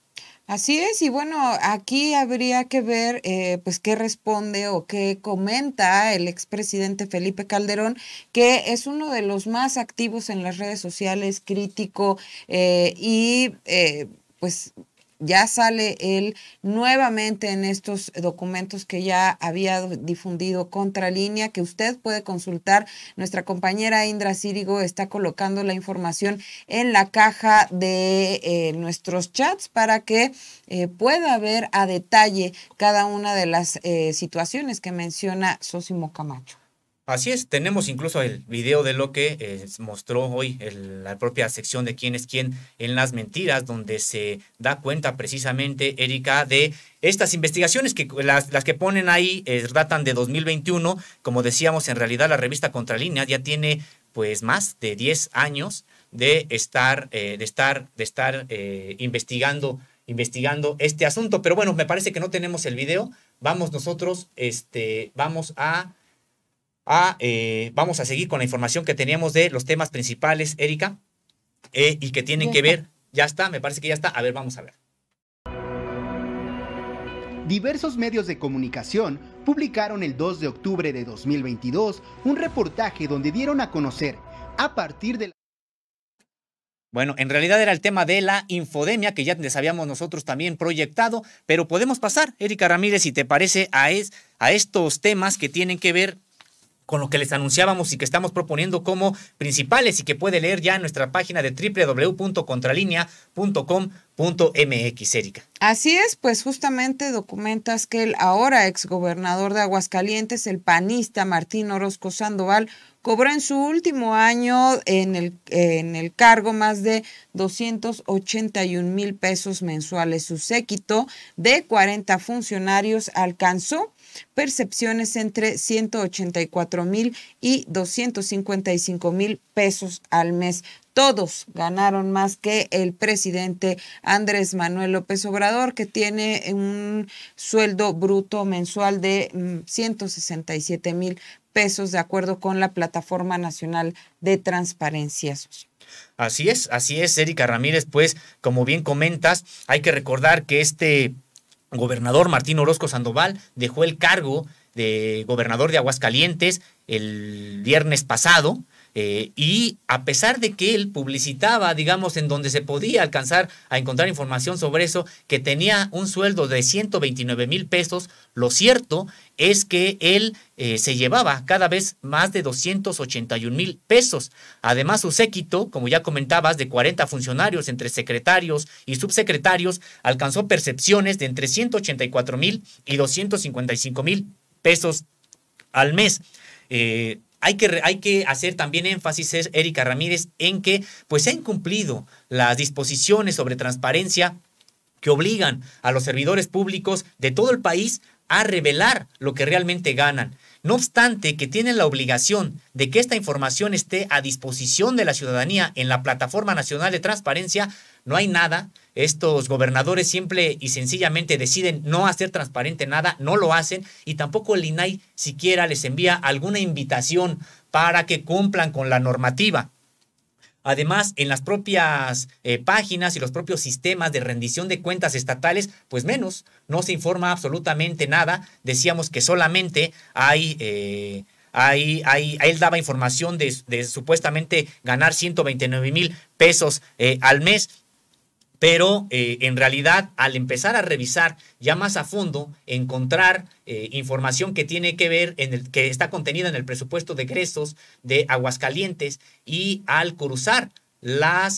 Así es, y bueno, aquí habría que ver eh, pues qué responde o qué comenta el expresidente Felipe Calderón, que es uno de los más activos en las redes sociales, crítico eh, y eh, pues ya sale él nuevamente en estos documentos que ya había difundido Contralínea, que usted puede consultar. Nuestra compañera Indra Sirigo está colocando la información en la caja de eh, nuestros chats para que eh, pueda ver a detalle cada una de las eh, situaciones que menciona Sosimo Camacho. Así es, tenemos incluso el video de lo que eh, mostró hoy la propia sección de quién es quién en las mentiras, donde se da cuenta precisamente, Erika, de estas investigaciones que las, que ponen ahí datan eh, de 2021. Como decíamos, en realidad la revista Contralínea ya tiene pues más de 10 años eh, de estar, de estar, de estar investigando investigando este asunto, pero bueno, me parece que no tenemos el video. Vamos nosotros, este, vamos a a, eh, vamos a seguir con la información que teníamos de los temas principales, Erika, eh, y que tienen que ver, ya está, me parece que ya está, a ver, vamos a ver. Diversos medios de comunicación publicaron el 2 de octubre de 2022 un reportaje donde dieron a conocer, a partir de bueno, en realidad era el tema de la infodemia que ya les habíamos nosotros también proyectado, pero podemos pasar, Erika Ramírez, si te parece, a, es, a estos temas que tienen que ver con lo que les anunciábamos y que estamos proponiendo como principales y que puede leer ya en nuestra página de www.contralinea.com.mx, Erika. Así es, pues justamente documentas que el ahora exgobernador de Aguascalientes, el panista Martín Orozco Sandoval, cobró en su último año en el, en el cargo más de 281 mil pesos mensuales. Su séquito de 40 funcionarios alcanzó percepciones entre 184 mil y 255 mil pesos al mes. Todos ganaron más que el presidente Andrés Manuel López Obrador, que tiene un sueldo bruto mensual de 167 mm, mil pesos, de acuerdo con la Plataforma Nacional de Transparencia Social. Así es, así es, Erika Ramírez. Pues, como bien comentas, hay que recordar que este gobernador Martín Orozco Sandoval dejó el cargo de gobernador de Aguascalientes el viernes pasado eh, y a pesar de que él publicitaba, digamos, en donde se podía alcanzar a encontrar información sobre eso, que tenía un sueldo de 129 mil pesos, lo cierto es que él eh, se llevaba cada vez más de 281 mil pesos. Además, su séquito, como ya comentabas, de 40 funcionarios entre secretarios y subsecretarios, alcanzó percepciones de entre 184 mil y 255 mil pesos al mes. Eh, hay que, hay que hacer también énfasis, Erika Ramírez, en que pues se han cumplido las disposiciones sobre transparencia que obligan a los servidores públicos de todo el país a revelar lo que realmente ganan. No obstante que tienen la obligación de que esta información esté a disposición de la ciudadanía en la Plataforma Nacional de Transparencia, no hay nada. Estos gobernadores siempre y sencillamente deciden no hacer transparente nada, no lo hacen y tampoco el INAI siquiera les envía alguna invitación para que cumplan con la normativa. Además, en las propias eh, páginas y los propios sistemas de rendición de cuentas estatales, pues menos, no se informa absolutamente nada. Decíamos que solamente hay... Eh, ahí, ahí, él daba información de, supuestamente ganar 129 mil pesos eh, al mes. Pero eh, en realidad, al empezar a revisar ya más a fondo, encontrar eh, información que tiene que ver, en el, que está contenida en el presupuesto de egresos de Aguascalientes y al cruzar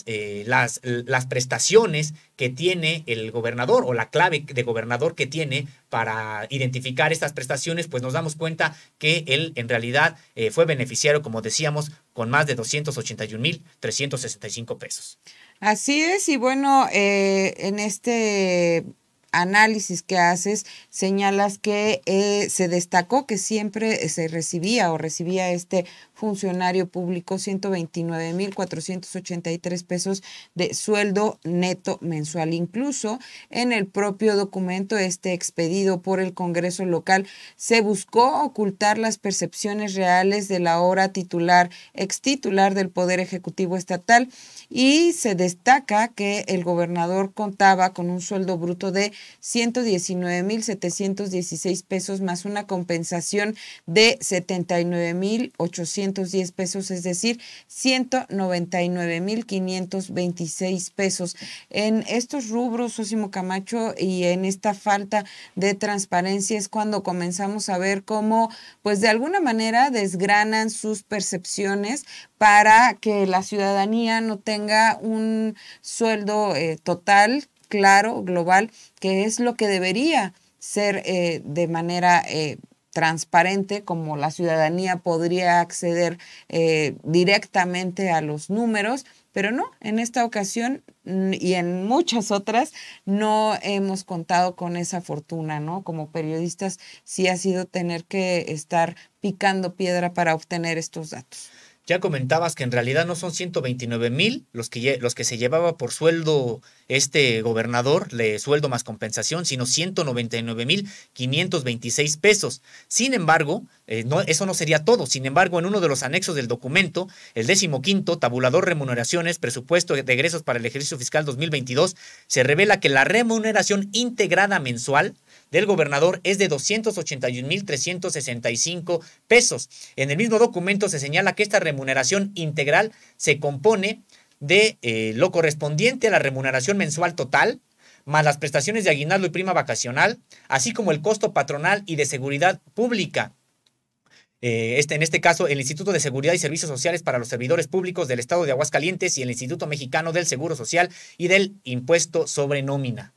eh, las, prestaciones que tiene el gobernador o la clave de gobernador que tiene para identificar estas prestaciones, pues nos damos cuenta que él en realidad fue beneficiario, como decíamos, con más de 281.365 pesos. Así es, y bueno, eh, en este análisis que haces, señalas que eh, se destacó que siempre se recibía o recibía este funcionario público 129.483 pesos de sueldo neto mensual. Incluso en el propio documento, este expedido por el Congreso local, se buscó ocultar las percepciones reales de la hora titular, extitular del Poder Ejecutivo Estatal y se destaca que el gobernador contaba con un sueldo bruto de 119.716 pesos más una compensación de 79.810 pesos, es decir, 199.526 pesos. En estos rubros, Sosimo Camacho, y en esta falta de transparencia es cuando comenzamos a ver cómo, pues de alguna manera, desgranan sus percepciones para que la ciudadanía no tenga tenga un sueldo eh, total, claro, global, que es lo que debería ser eh, de manera eh, transparente, como la ciudadanía podría acceder directamente a los números. Pero no, en esta ocasión mm, y en muchas otras no hemos contado con esa fortuna, ¿no? Como periodistas sí ha sido tener que estar picando piedra para obtener estos datos ya comentabas que en realidad no son 129 mil los que, los que se llevaba por sueldo este gobernador, le sueldo más compensación, sino 199 mil 526 pesos. Sin embargo, eh, eso no sería todo. Sin embargo, en uno de los anexos del documento, el décimo quinto, tabulador remuneraciones, presupuesto de egresos para el ejercicio fiscal 2022, se revela que la remuneración integrada mensual del gobernador es de 281.365 pesos. En el mismo documento se señala que esta remuneración integral se compone de eh, lo correspondiente a la remuneración mensual total, más las prestaciones de aguinaldo y prima vacacional, así como el costo patronal y de seguridad pública. Eh, este, en este caso, el Instituto de Seguridad y Servicios Sociales para los Servidores Públicos del Estado de Aguascalientes y el Instituto Mexicano del Seguro Social y del Impuesto sobre Nómina.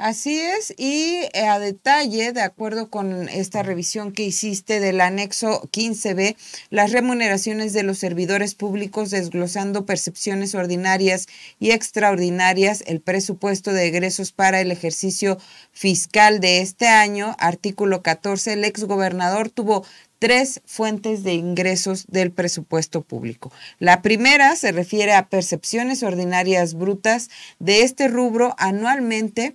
Así es, y eh, a detalle, de acuerdo con esta revisión que hiciste del anexo 15b, las remuneraciones de los servidores públicos desglosando percepciones ordinarias y extraordinarias, el presupuesto de egresos para el ejercicio fiscal de este año, artículo 14, el exgobernador tuvo tres fuentes de ingresos del presupuesto público. La primera se refiere a percepciones ordinarias brutas de este rubro anualmente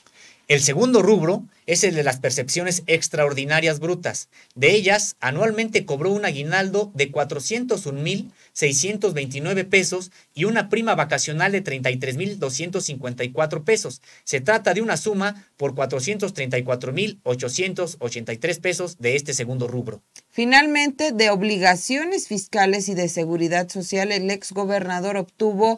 El segundo rubro es el de las percepciones extraordinarias brutas. De ellas, anualmente cobró un aguinaldo de 401.629 pesos y una prima vacacional de 33.254 pesos. Se trata de una suma por 434.883 pesos de este segundo rubro. Finalmente, de obligaciones fiscales y de seguridad social, el exgobernador obtuvo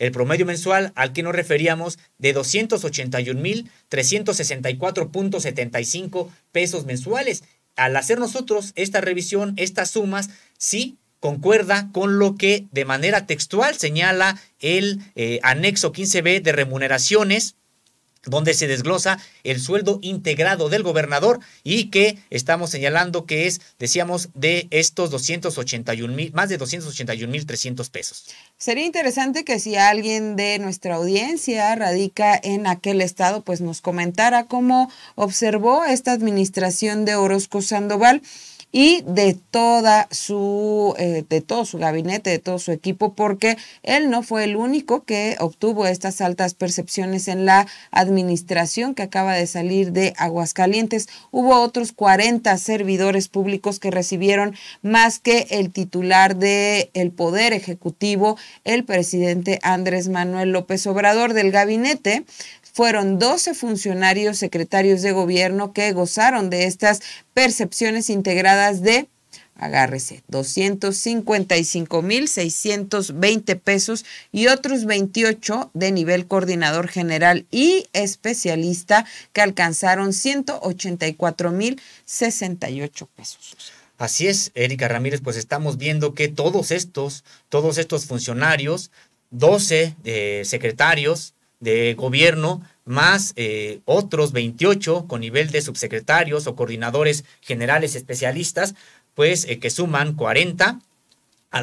el promedio mensual al que nos referíamos de 281.364.75 pesos mensuales. Al hacer nosotros esta revisión, estas sumas, sí concuerda con lo que de manera textual señala el eh, anexo 15b de remuneraciones donde se desglosa el sueldo integrado del gobernador y que estamos señalando que es, decíamos, de estos 281 mil, más de 281 mil 300 pesos. Sería interesante que si alguien de nuestra audiencia radica en aquel estado, pues nos comentara cómo observó esta administración de Orozco Sandoval y de, toda su, eh, de todo su gabinete, de todo su equipo, porque él no fue el único que obtuvo estas altas percepciones en la administración que acaba de salir de Aguascalientes. Hubo otros 40 servidores públicos que recibieron más que el titular del el Poder Ejecutivo, el presidente Andrés Manuel López Obrador del gabinete fueron 12 funcionarios secretarios de gobierno que gozaron de estas percepciones integradas de agárrese, 255.620 pesos y otros 28 de nivel coordinador general y especialista que alcanzaron 184.068 pesos. Así es, Erika Ramírez, pues estamos viendo que todos estos, todos estos funcionarios, 12 eh, secretarios, de gobierno, más eh, otros 28 con nivel de subsecretarios o coordinadores generales especialistas, pues eh, que suman 40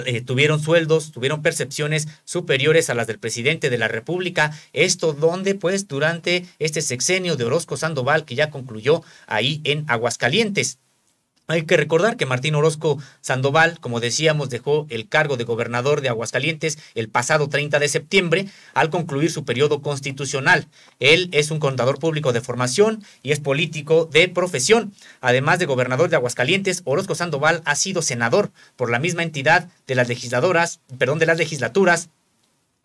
eh, tuvieron sueldos, tuvieron percepciones superiores a las del presidente de la República. Esto donde, pues, durante este sexenio de Orozco Sandoval, que ya concluyó ahí en Aguascalientes. Hay que recordar que Martín Orozco Sandoval, como decíamos, dejó el cargo de gobernador de Aguascalientes el pasado 30 de septiembre al concluir su periodo constitucional. Él es un contador público de formación y es político de profesión. Además de gobernador de Aguascalientes, Orozco Sandoval ha sido senador por la misma entidad de las legisladoras, perdón, de las legislaturas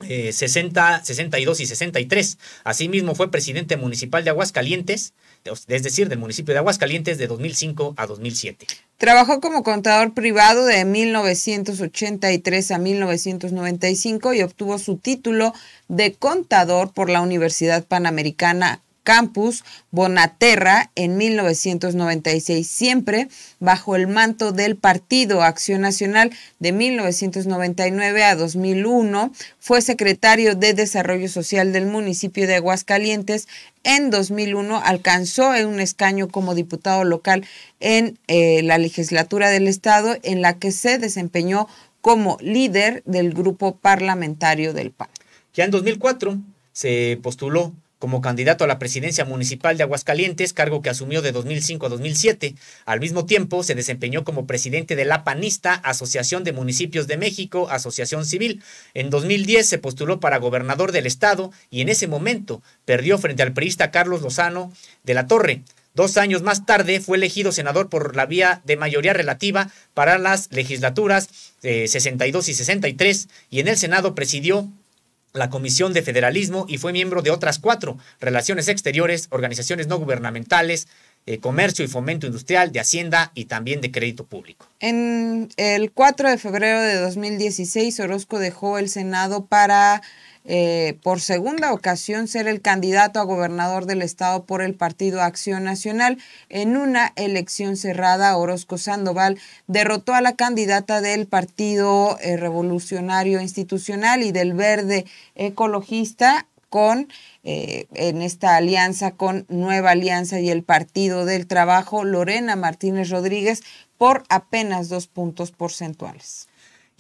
60, eh, 62 y 63. Asimismo fue presidente municipal de Aguascalientes es decir, del municipio de Aguascalientes de 2005 a 2007. Trabajó como contador privado de 1983 a 1995 y obtuvo su título de contador por la Universidad Panamericana campus Bonaterra en 1996, siempre bajo el manto del Partido Acción Nacional de 1999 a 2001. Fue secretario de Desarrollo Social del municipio de Aguascalientes. En 2001 alcanzó un escaño como diputado local en eh, la legislatura del Estado, en la que se desempeñó como líder del grupo parlamentario del PAN. Ya en 2004 se postuló como candidato a la presidencia municipal de Aguascalientes, cargo que asumió de 2005 a 2007. Al mismo tiempo, se desempeñó como presidente de la Panista, Asociación de Municipios de México, Asociación Civil. En 2010 se postuló para gobernador del estado y en ese momento perdió frente al priista Carlos Lozano de la Torre. Dos años más tarde fue elegido senador por la vía de mayoría relativa para las legislaturas 62 eh, y 63 y en el Senado presidió la Comisión de Federalismo y fue miembro de otras cuatro, Relaciones Exteriores, Organizaciones No Gubernamentales, eh, Comercio y Fomento Industrial, de Hacienda y también de Crédito Público. En el 4 de febrero de 2016, Orozco dejó el Senado para eh, por segunda ocasión ser el candidato a gobernador del estado por el partido Acción Nacional. En una elección cerrada, Orozco Sandoval derrotó a la candidata del Partido eh, Revolucionario Institucional y del Verde Ecologista con eh, en esta alianza con Nueva Alianza y el Partido del Trabajo, Lorena Martínez Rodríguez, por apenas dos puntos porcentuales.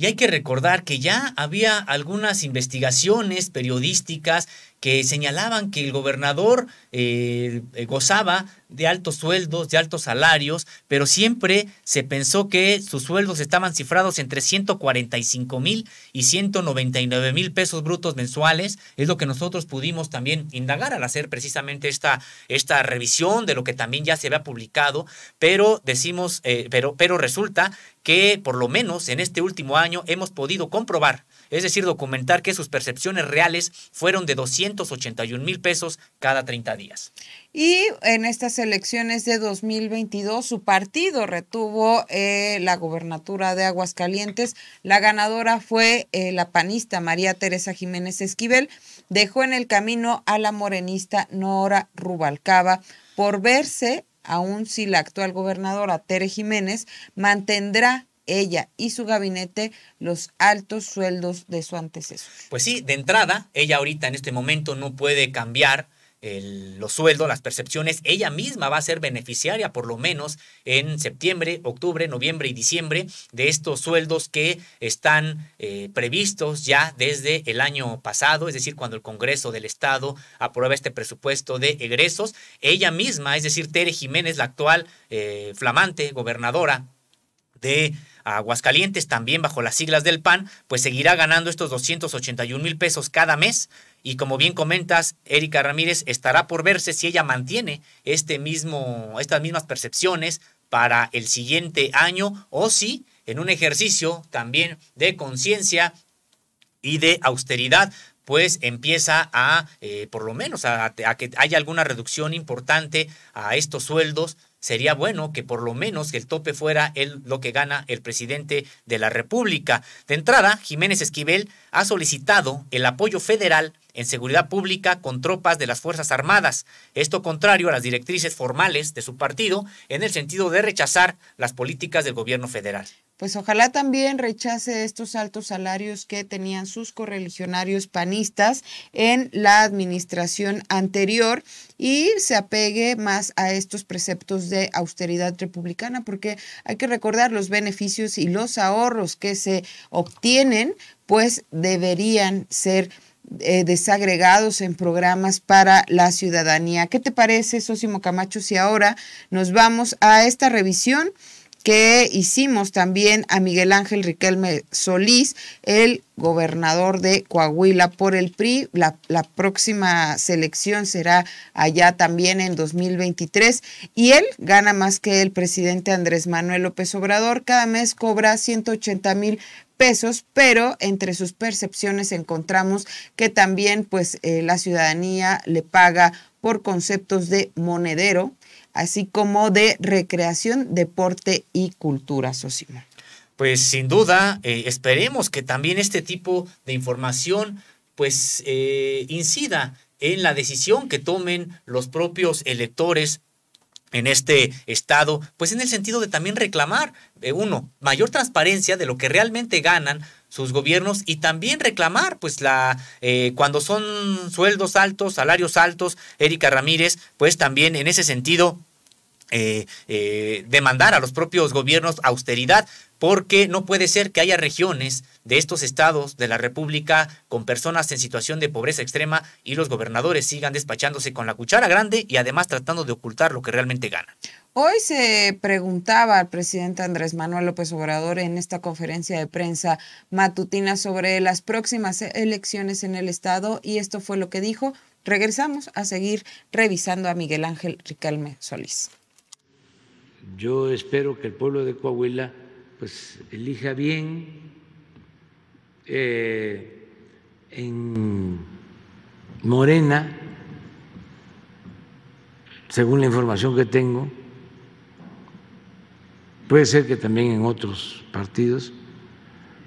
Y hay que recordar que ya había algunas investigaciones periodísticas que señalaban que el gobernador eh, eh, gozaba de altos sueldos, de altos salarios, pero siempre se pensó que sus sueldos estaban cifrados entre 145 mil y 199 mil pesos brutos mensuales. Es lo que nosotros pudimos también indagar al hacer precisamente esta, esta revisión de lo que también ya se había publicado, pero decimos, eh, pero, pero resulta que por lo menos en este último año hemos podido comprobar es decir, documentar que sus percepciones reales fueron de 281 mil pesos cada 30 días. Y en estas elecciones de 2022, su partido retuvo eh, la gobernatura de Aguascalientes. La ganadora fue eh, la panista María Teresa Jiménez Esquivel. Dejó en el camino a la morenista Nora Rubalcaba por verse aún si la actual gobernadora Tere Jiménez mantendrá ella y su gabinete los altos sueldos de su antecesor. Pues sí, de entrada, ella ahorita en este momento no puede cambiar los sueldos, las percepciones, ella misma va a ser beneficiaria por lo menos en septiembre, octubre, noviembre y diciembre de estos sueldos que están eh, previstos ya desde el año pasado, es decir, cuando el Congreso del Estado aprueba este presupuesto de egresos. Ella misma, es decir, Tere Jiménez, la actual eh, flamante gobernadora de Aguascalientes, también bajo las siglas del PAN, pues seguirá ganando estos 281 mil pesos cada mes. Y como bien comentas, Erika Ramírez estará por verse si ella mantiene este mismo, estas mismas percepciones para el siguiente año o si en un ejercicio también de conciencia y de austeridad pues empieza a, eh, por lo menos, a que haya alguna reducción importante a estos sueldos sería bueno que por lo menos el tope fuera el, lo que gana el presidente de la República. De entrada, Jiménez Esquivel ha solicitado el apoyo federal en seguridad pública con tropas de las Fuerzas Armadas, esto contrario a las directrices formales de su partido en el sentido de rechazar las políticas del gobierno federal. Pues ojalá también rechace estos altos salarios que tenían sus correligionarios panistas en la administración anterior y se apegue más a estos preceptos de austeridad republicana, porque hay que recordar los beneficios y los ahorros que se obtienen, pues deberían ser eh, desagregados en programas para la ciudadanía. ¿Qué te parece, Sosimo Camacho, si ahora nos vamos a esta revisión? que hicimos también a Miguel Ángel Riquelme Solís, el gobernador de Coahuila por el PRI. La, la, próxima selección será allá también en 2023 y él gana más que el presidente Andrés Manuel López Obrador. Cada mes cobra 180 mil pero entre sus percepciones encontramos que también pues eh, la ciudadanía le paga por conceptos de monedero, así como de recreación, deporte y cultura, social. Pues sin duda, eh, esperemos que también este tipo de información pues eh, incida en la decisión que tomen los propios electores en este estado, pues en el sentido de también reclamar uno, mayor transparencia de lo que realmente ganan sus gobiernos y también reclamar, pues, la eh, cuando son sueldos altos, salarios altos, Erika Ramírez, pues también en ese sentido eh, eh, demandar a los propios gobiernos austeridad, porque no puede ser que haya regiones de estos estados de la República con personas en situación de pobreza extrema y los gobernadores sigan despachándose con la cuchara grande y además tratando de ocultar lo que realmente ganan. Hoy se preguntaba al presidente Andrés Manuel López Obrador en esta conferencia de prensa matutina sobre las próximas elecciones en el Estado y esto fue lo que dijo. Regresamos a seguir revisando a Miguel Ángel Riquelme Solís. Yo espero que el pueblo de Coahuila pues elija bien eh, en Morena, según la información que tengo puede ser que también en otros partidos,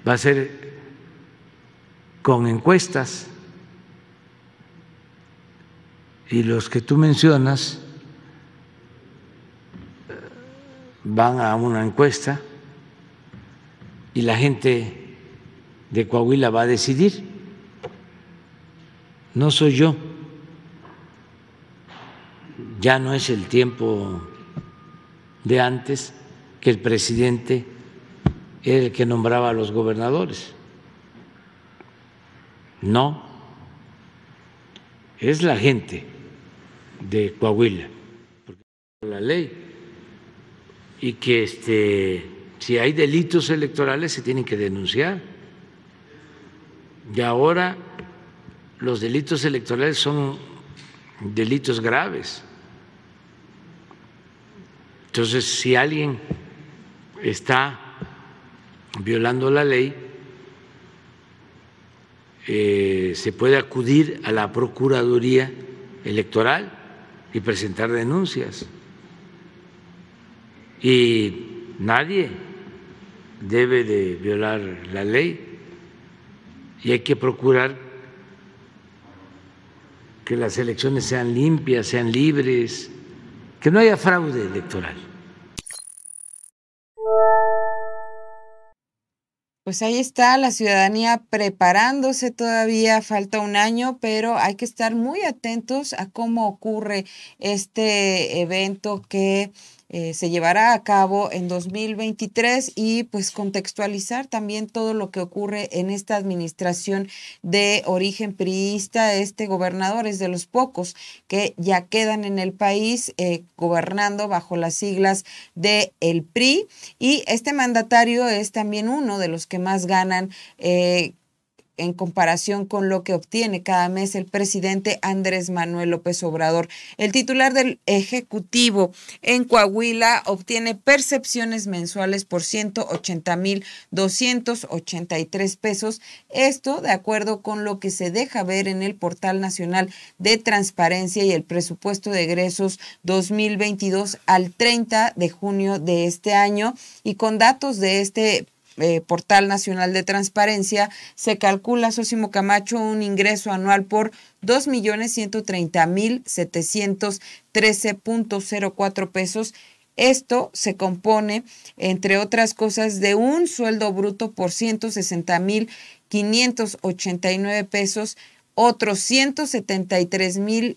va a ser con encuestas. Y los que tú mencionas eh, van a una encuesta y la gente de Coahuila va a decidir. No soy yo. Ya no es el tiempo de antes que el presidente era el que nombraba a los gobernadores. No, es la gente de Coahuila, porque la ley, y que este, si hay delitos electorales se tienen que denunciar. Y ahora los delitos electorales son delitos graves. Entonces, si alguien está violando la ley, eh, se puede acudir a la Procuraduría Electoral y presentar denuncias. Y nadie debe de violar la ley y hay que procurar que las elecciones sean limpias, sean libres, que no haya fraude electoral. pues ahí está la ciudadanía preparándose todavía, falta un año, pero hay que estar muy atentos a cómo ocurre este evento que eh, se llevará a cabo en 2023 y pues contextualizar también todo lo que ocurre en esta administración de origen priista. Este gobernador es de los pocos que ya quedan en el país eh, gobernando bajo las siglas de el PRI y este mandatario es también uno de los que más ganan. Eh, en comparación con lo que obtiene cada mes el presidente Andrés Manuel López Obrador. El titular del Ejecutivo en Coahuila obtiene percepciones mensuales por 180.283 pesos. Esto de acuerdo con lo que se deja ver en el Portal Nacional de Transparencia y el Presupuesto de Egresos 2022 al 30 de junio de este año y con datos de este eh, Portal Nacional de Transparencia, se calcula, Sosimo Camacho, un ingreso anual por 2.130.713.04 pesos esto se compone, entre otras cosas, de un sueldo bruto por 160.589 pesos, otros 173.000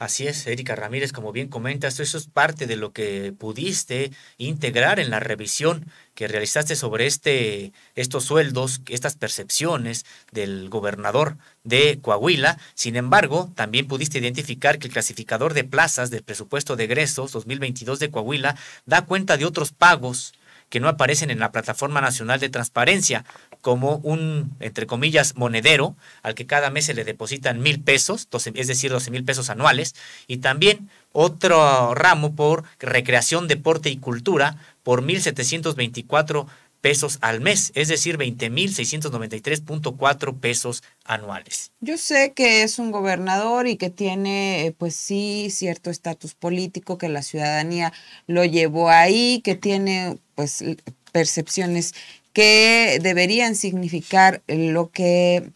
Así es, Erika Ramírez, como bien comentas, eso es parte de lo que pudiste integrar en la revisión que realizaste sobre este, estos sueldos, estas percepciones del gobernador de Coahuila. Sin embargo, también pudiste identificar que el clasificador de plazas del presupuesto de egresos 2022 de Coahuila da cuenta de otros pagos que no aparecen en la Plataforma Nacional de Transparencia, como un, entre comillas, monedero al que cada mes se le depositan mil pesos, es decir, 12 mil pesos anuales, y también otro ramo por recreación, deporte y cultura por 1.724 pesos al mes, es decir, 20.693.4 pesos anuales. Yo sé que es un gobernador y que tiene, eh, pues sí, cierto estatus político, que la ciudadanía lo llevó ahí, que tiene, pues, percepciones que deberían significar lo que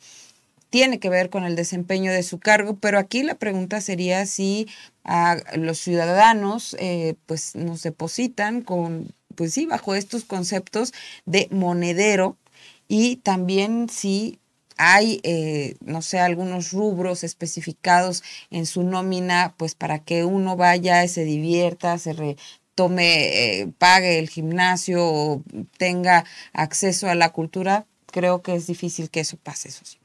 tiene que ver con el desempeño de su cargo, pero aquí la pregunta sería si a los ciudadanos eh, pues nos depositan con pues sí, bajo estos conceptos de monedero y también si hay, eh, no sé, algunos rubros especificados en su nómina, pues para que uno vaya, se divierta, se retome, tome, eh, pague el gimnasio o tenga acceso a la cultura, creo que es difícil que eso pase, eso sí.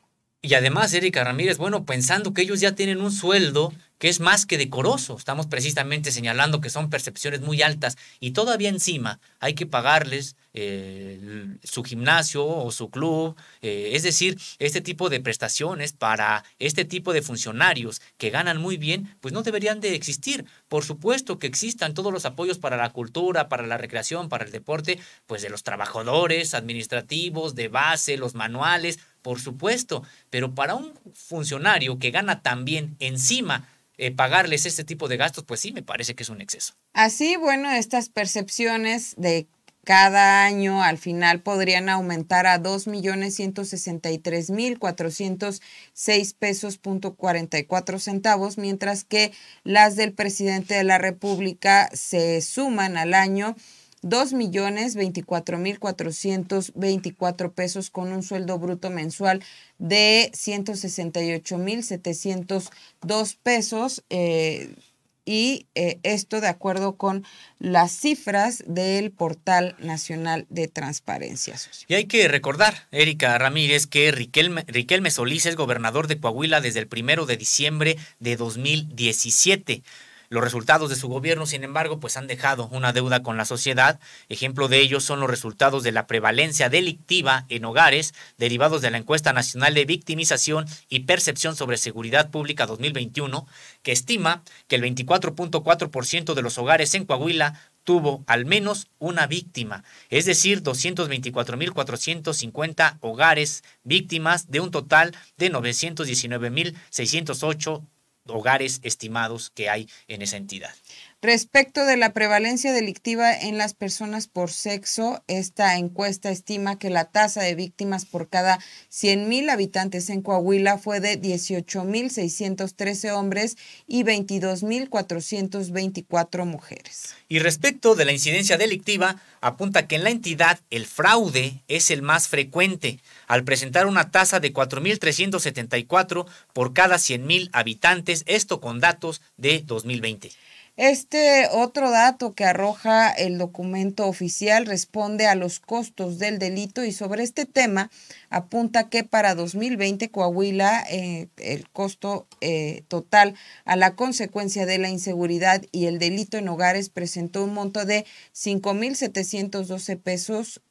Y además, Erika Ramírez, bueno, pensando que ellos ya tienen un sueldo, que es más que decoroso. Estamos precisamente señalando que son percepciones muy altas y todavía encima hay que pagarles eh, su gimnasio o su club. Eh, es decir, este tipo de prestaciones para este tipo de funcionarios que ganan muy bien, pues no deberían de existir. Por supuesto que existan todos los apoyos para la cultura, para la recreación, para el deporte, pues de los trabajadores administrativos, de base, los manuales. Por supuesto, pero para un funcionario que gana también bien encima eh, pagarles este tipo de gastos, pues sí me parece que es un exceso. Así, bueno, estas percepciones de cada año al final podrían aumentar a 2.163.406 pesos punto centavos, mientras que las del presidente de la República se suman al año 2.024.424 pesos con un sueldo bruto mensual de 168.702 pesos. Eh, y eh, esto de acuerdo con las cifras del Portal Nacional de Transparencia. Y hay que recordar, Erika Ramírez, que Riquelme, Riquelme Solís es gobernador de Coahuila desde el primero de diciembre de 2017. Los resultados de su gobierno, sin embargo, pues han dejado una deuda con la sociedad. Ejemplo de ello son los resultados de la prevalencia delictiva en hogares derivados de la encuesta nacional de victimización y percepción sobre seguridad pública 2021, que estima que el 24.4% de los hogares en Coahuila tuvo al menos una víctima, es decir, 224.450 hogares víctimas de un total de 919.608 hogares estimados que hay en esa entidad. Respecto de la prevalencia delictiva en las personas por sexo, esta encuesta estima que la tasa de víctimas por cada 100.000 habitantes en Coahuila fue de 18.613 hombres y 22.424 mujeres. Y respecto de la incidencia delictiva, apunta que en la entidad el fraude es el más frecuente, al presentar una tasa de 4.374 por cada 100.000 habitantes, esto con datos de 2020. Este otro dato que arroja el documento oficial responde a los costos del delito y sobre este tema apunta que para 2020 Coahuila eh, el costo eh, total a la consecuencia de la inseguridad y el delito en hogares presentó un monto de 5.712 pesos,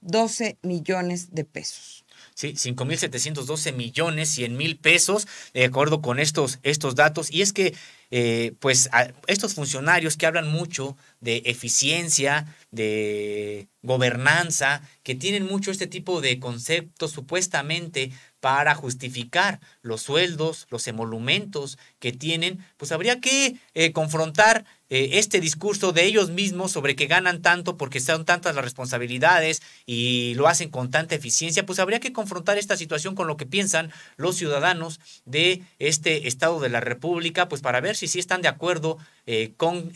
12 eh, millones de pesos. ¿sí? 5.712 millones, 100 mil pesos, de acuerdo con estos, estos datos. Y es que, eh, pues, estos funcionarios que hablan mucho de eficiencia, de gobernanza, que tienen mucho este tipo de conceptos supuestamente para justificar los sueldos, los emolumentos que tienen, pues habría que eh, confrontar eh, este discurso de ellos mismos sobre que ganan tanto porque están tantas las responsabilidades y lo hacen con tanta eficiencia, pues habría que confrontar esta situación con lo que piensan los ciudadanos de este Estado de la República, pues para ver si sí están de acuerdo eh, con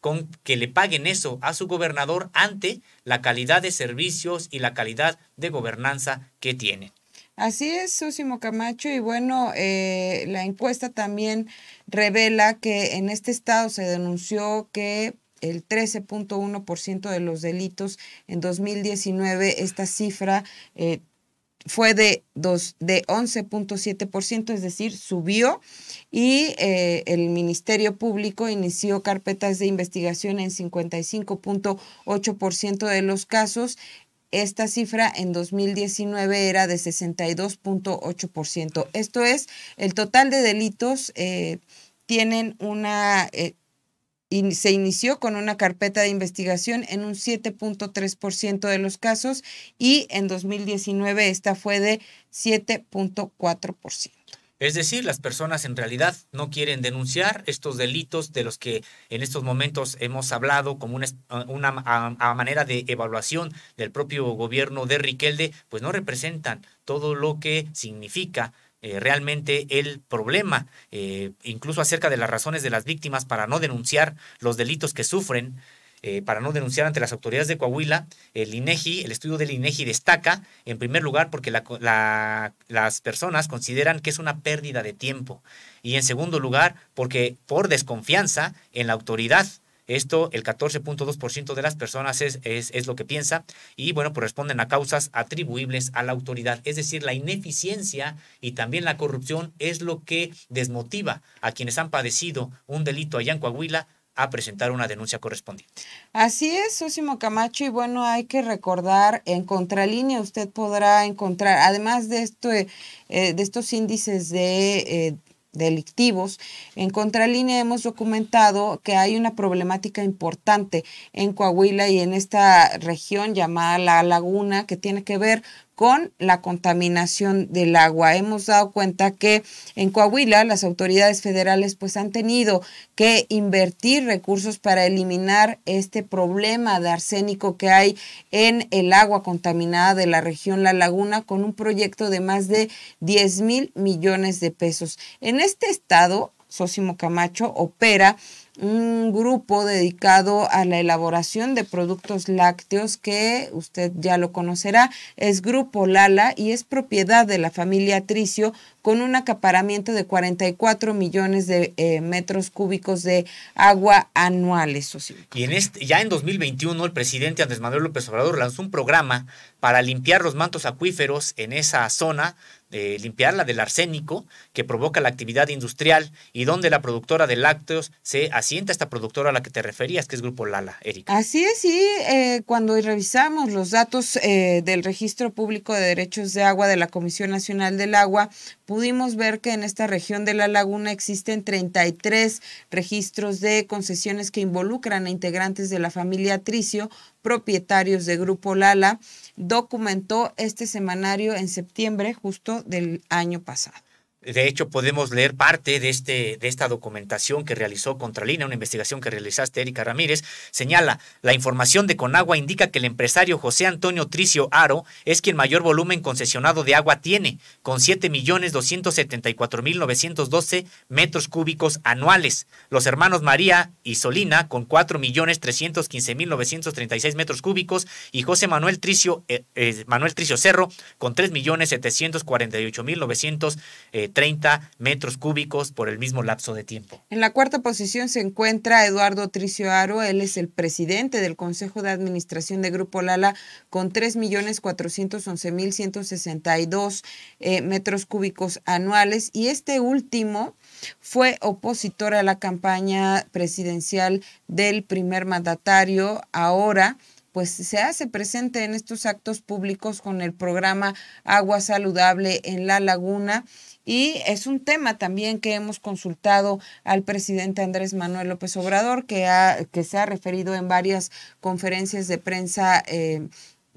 con que le paguen eso a su gobernador ante la calidad de servicios y la calidad de gobernanza que tienen. Así es, Susimo Camacho. Y bueno, eh, la encuesta también revela que en este estado se denunció que el 13.1% de los delitos en 2019, esta cifra eh, fue de, de 11.7%, es decir, subió y eh, el Ministerio Público inició carpetas de investigación en 55.8% de los casos esta cifra en 2019 era de 62.8%. Esto es, el total de delitos eh, tienen una... Eh, se inició con una carpeta de investigación en un 7.3% de los casos y en 2019 esta fue de 7.4%. Es decir, las personas en realidad no quieren denunciar estos delitos de los que en estos momentos hemos hablado como una, uh, a, manera de evaluación del propio gobierno de Riquelde, pues no representan todo lo que significa eh, realmente el problema, eh, incluso acerca de las razones de las víctimas para no denunciar los delitos que sufren, eh, para no denunciar ante las autoridades de Coahuila, el INEGI, e el estudio del INEGI e destaca, en primer lugar, porque las personas consideran que es una pérdida de tiempo. Y en segundo lugar, porque por desconfianza en la autoridad. Esto, el 14.2% de las personas es, es, lo que piensa y, bueno, pues responden a causas atribuibles a la autoridad. Es decir, la ineficiencia y también la corrupción es lo que desmotiva a quienes han padecido un delito allá en Coahuila a presentar una denuncia correspondiente. Así es, Sosimo Camacho, y bueno, hay que recordar, en Contralínea usted podrá encontrar, además de, esto, eh, eh, de estos índices de... Eh, delictivos. En Contralínea hemos documentado que hay una problemática importante en Coahuila y en esta región llamada La Laguna que tiene que ver con la contaminación del agua. Hemos dado cuenta que en Coahuila las autoridades federales pues han tenido que invertir recursos para eliminar este problema de arsénico que hay en el agua contaminada de la región La Laguna con un proyecto de más de 10 mil millones de pesos. En este estado, Sócimo Camacho opera un grupo dedicado a la elaboración de productos lácteos que usted ya lo conocerá. Es Grupo Lala y es propiedad de la familia Tricio, con un acaparamiento de 44 millones de eh, metros cúbicos de agua anuales. Y en este, ya en 2021 el presidente Andrés Manuel López Obrador lanzó un programa para limpiar los mantos acuíferos en esa zona, eh, limpiarla del arsénico que provoca la actividad industrial y donde la productora de lácteos se asienta esta productora a la que te referías, que es Grupo Lala, Erika. Así es, sí, eh, cuando revisamos los datos eh, del Registro Público de Derechos de Agua de la Comisión Nacional del Agua, pudimos ver que en esta región de la laguna existen 33 registros de concesiones que involucran a integrantes de la familia Tricio, propietarios de Grupo Lala, documentó este semanario en septiembre justo del año pasado. De hecho, podemos leer parte de, este, de esta documentación que realizó Contralina, una investigación que realizaste, Erika Ramírez. Señala, la información de Conagua indica que el empresario José Antonio Tricio Aro es quien mayor volumen concesionado de agua tiene, con 7.274.912 metros cúbicos anuales. Los hermanos María y Solina, con 4.315.936 metros cúbicos, y José Manuel Tricio, eh, eh, Manuel Tricio Cerro, con 3.748.900 30 metros cúbicos por el mismo lapso de tiempo. En la cuarta posición se encuentra Eduardo Tricio Aro. Él es el presidente del Consejo de Administración de Grupo Lala con 3.411.162 dos eh, metros cúbicos anuales. Y este último fue opositor a la campaña presidencial del primer mandatario. Ahora pues se hace presente en estos actos públicos con el programa Agua Saludable en la Laguna y es un tema también que hemos consultado al presidente Andrés Manuel López Obrador, que, ha, que se ha referido en varias conferencias de prensa. Eh,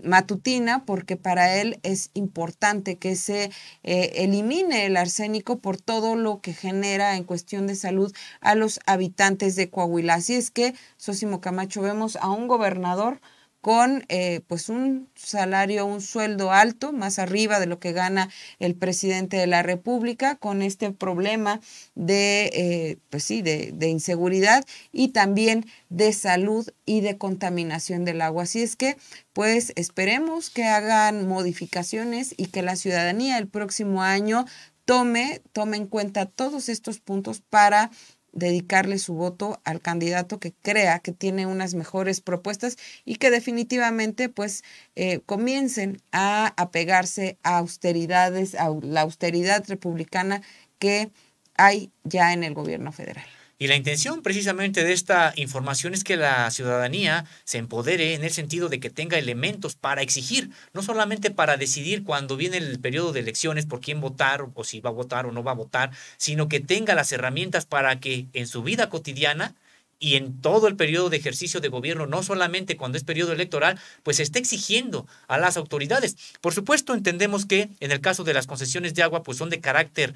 matutina porque para él es importante que se eh, elimine el arsénico por todo lo que genera en cuestión de salud a los habitantes de Coahuila. Así es que, Sosimo Camacho, vemos a un gobernador con eh, pues un salario, un sueldo alto, más arriba de lo que gana el presidente de la República, con este problema de, eh, pues sí, de, inseguridad y también de salud y de contaminación del agua. Así es que, pues esperemos que hagan modificaciones y que la ciudadanía el próximo año tome, tome en cuenta todos estos puntos para dedicarle su voto al candidato que crea que tiene unas mejores propuestas y que definitivamente pues eh, comiencen a apegarse a austeridades, a la austeridad republicana que hay ya en el gobierno federal. Y la intención precisamente de esta información es que la ciudadanía se empodere en el sentido de que tenga elementos para exigir, no solamente para decidir cuando viene el periodo de elecciones por quién votar o si va a votar o no va a votar, sino que tenga las herramientas para que en su vida cotidiana y en todo el periodo de ejercicio de gobierno, no solamente cuando es periodo electoral, pues se esté exigiendo a las autoridades. Por supuesto, entendemos que en el caso de las concesiones de agua, pues son de carácter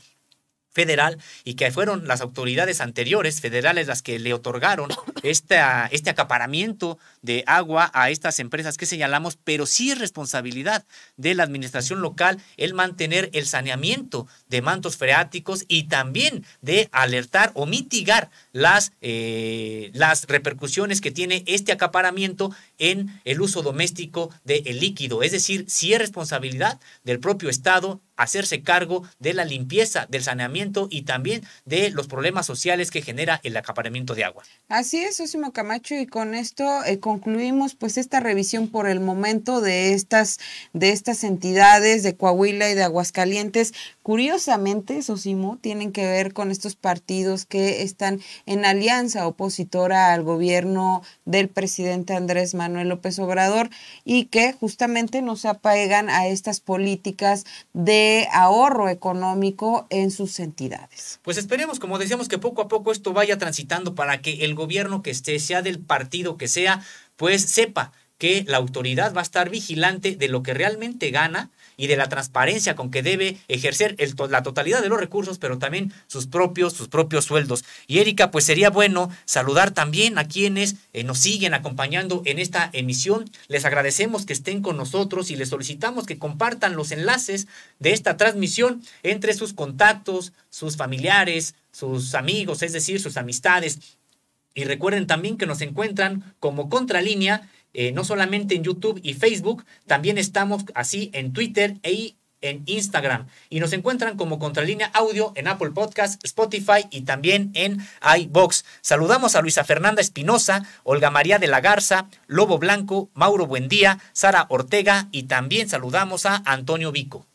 federal y que fueron las autoridades anteriores federales las que le otorgaron este acaparamiento de agua a estas empresas que señalamos, pero sí responsabilidad de la administración local el mantener el saneamiento de mantos freáticos y también de alertar o mitigar las, eh, las repercusiones que tiene este acaparamiento en el uso doméstico del líquido. Es decir, si es responsabilidad del propio Estado hacerse cargo de la limpieza, del saneamiento y también de los problemas sociales que genera el acaparamiento de agua. Así es, Osimo Camacho, y con esto eh, concluimos pues esta revisión por el momento de estas, de estas entidades de Coahuila y de Aguascalientes. Curiosamente, Sosimo, tienen que ver con estos partidos que están en alianza opositora al gobierno del presidente Andrés Manuel López Obrador y que justamente no se apegan a estas políticas de ahorro económico en sus entidades. Pues esperemos, como decíamos, que poco a poco esto vaya transitando para que el gobierno que esté, sea del partido que sea, pues sepa que la autoridad va a estar vigilante de lo que realmente gana y de la transparencia con que debe ejercer la totalidad de los recursos, pero también sus propios, sus propios sueldos. Y Erika, pues sería bueno saludar también a quienes eh, nos siguen acompañando en esta emisión. Les agradecemos que estén con nosotros y les solicitamos que compartan los enlaces de esta transmisión entre sus contactos, sus familiares, sus amigos, es decir, sus amistades. Y recuerden también que nos encuentran como Contralínea eh, no solamente en YouTube y Facebook, también estamos así en Twitter e en Instagram. Y nos encuentran como Contralínea Audio en Apple Podcast, Spotify y también en iBox. Saludamos a Luisa Fernanda Espinosa, Olga María de la Garza, Lobo Blanco, Mauro Buendía, Sara Ortega y también saludamos a Antonio Vico.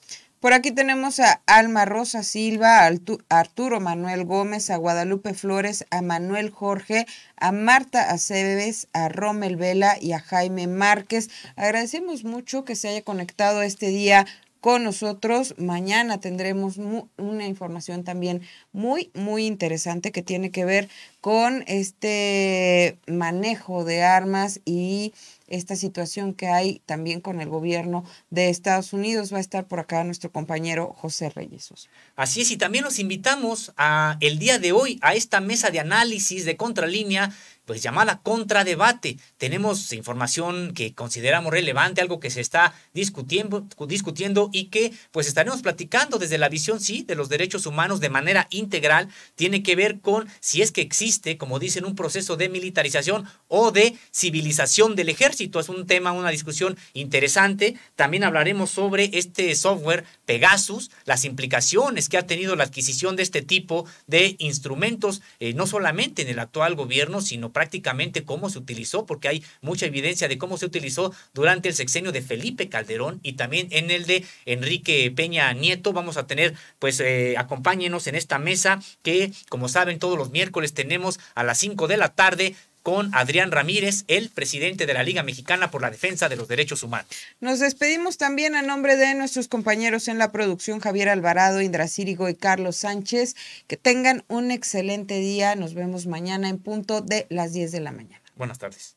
Por aquí tenemos a Alma Rosa Silva, a Arturo Manuel Gómez, a Guadalupe Flores, a Manuel Jorge, a Marta Aceves, a Rommel Vela y a Jaime Márquez. Agradecemos mucho que se haya conectado este día con nosotros. Mañana tendremos una información también muy, muy interesante que tiene que ver con este manejo de armas y esta situación que hay también con el gobierno de Estados Unidos. Va a estar por acá nuestro compañero José Reyes. Así es, y también los invitamos a el día de hoy a esta mesa de análisis de contralínea pues llamada contradebate. Tenemos información que consideramos relevante, algo que se está discutiendo, discutiendo y que pues estaremos platicando desde la visión, sí, de los derechos humanos de manera integral. Tiene que ver con si es que existe, como dicen, un proceso de militarización o de civilización del ejército. Es un tema, una discusión interesante. También hablaremos sobre este software Pegasus, las implicaciones que ha tenido la adquisición de este tipo de instrumentos, eh, no solamente en el actual gobierno, sino prácticamente prácticamente cómo se utilizó, porque hay mucha evidencia de cómo se utilizó durante el sexenio de Felipe Calderón y también en el de Enrique Peña Nieto. Vamos a tener, pues eh, acompáñenos en esta mesa que, como saben, todos los miércoles tenemos a las 5 de la tarde con Adrián Ramírez, el presidente de la Liga Mexicana por la Defensa de los Derechos Humanos. Nos despedimos también a nombre de nuestros compañeros en la producción, Javier Alvarado, Indra Círigo y Carlos Sánchez. Que tengan un excelente día. Nos vemos mañana en punto de las 10 de la mañana. Buenas tardes.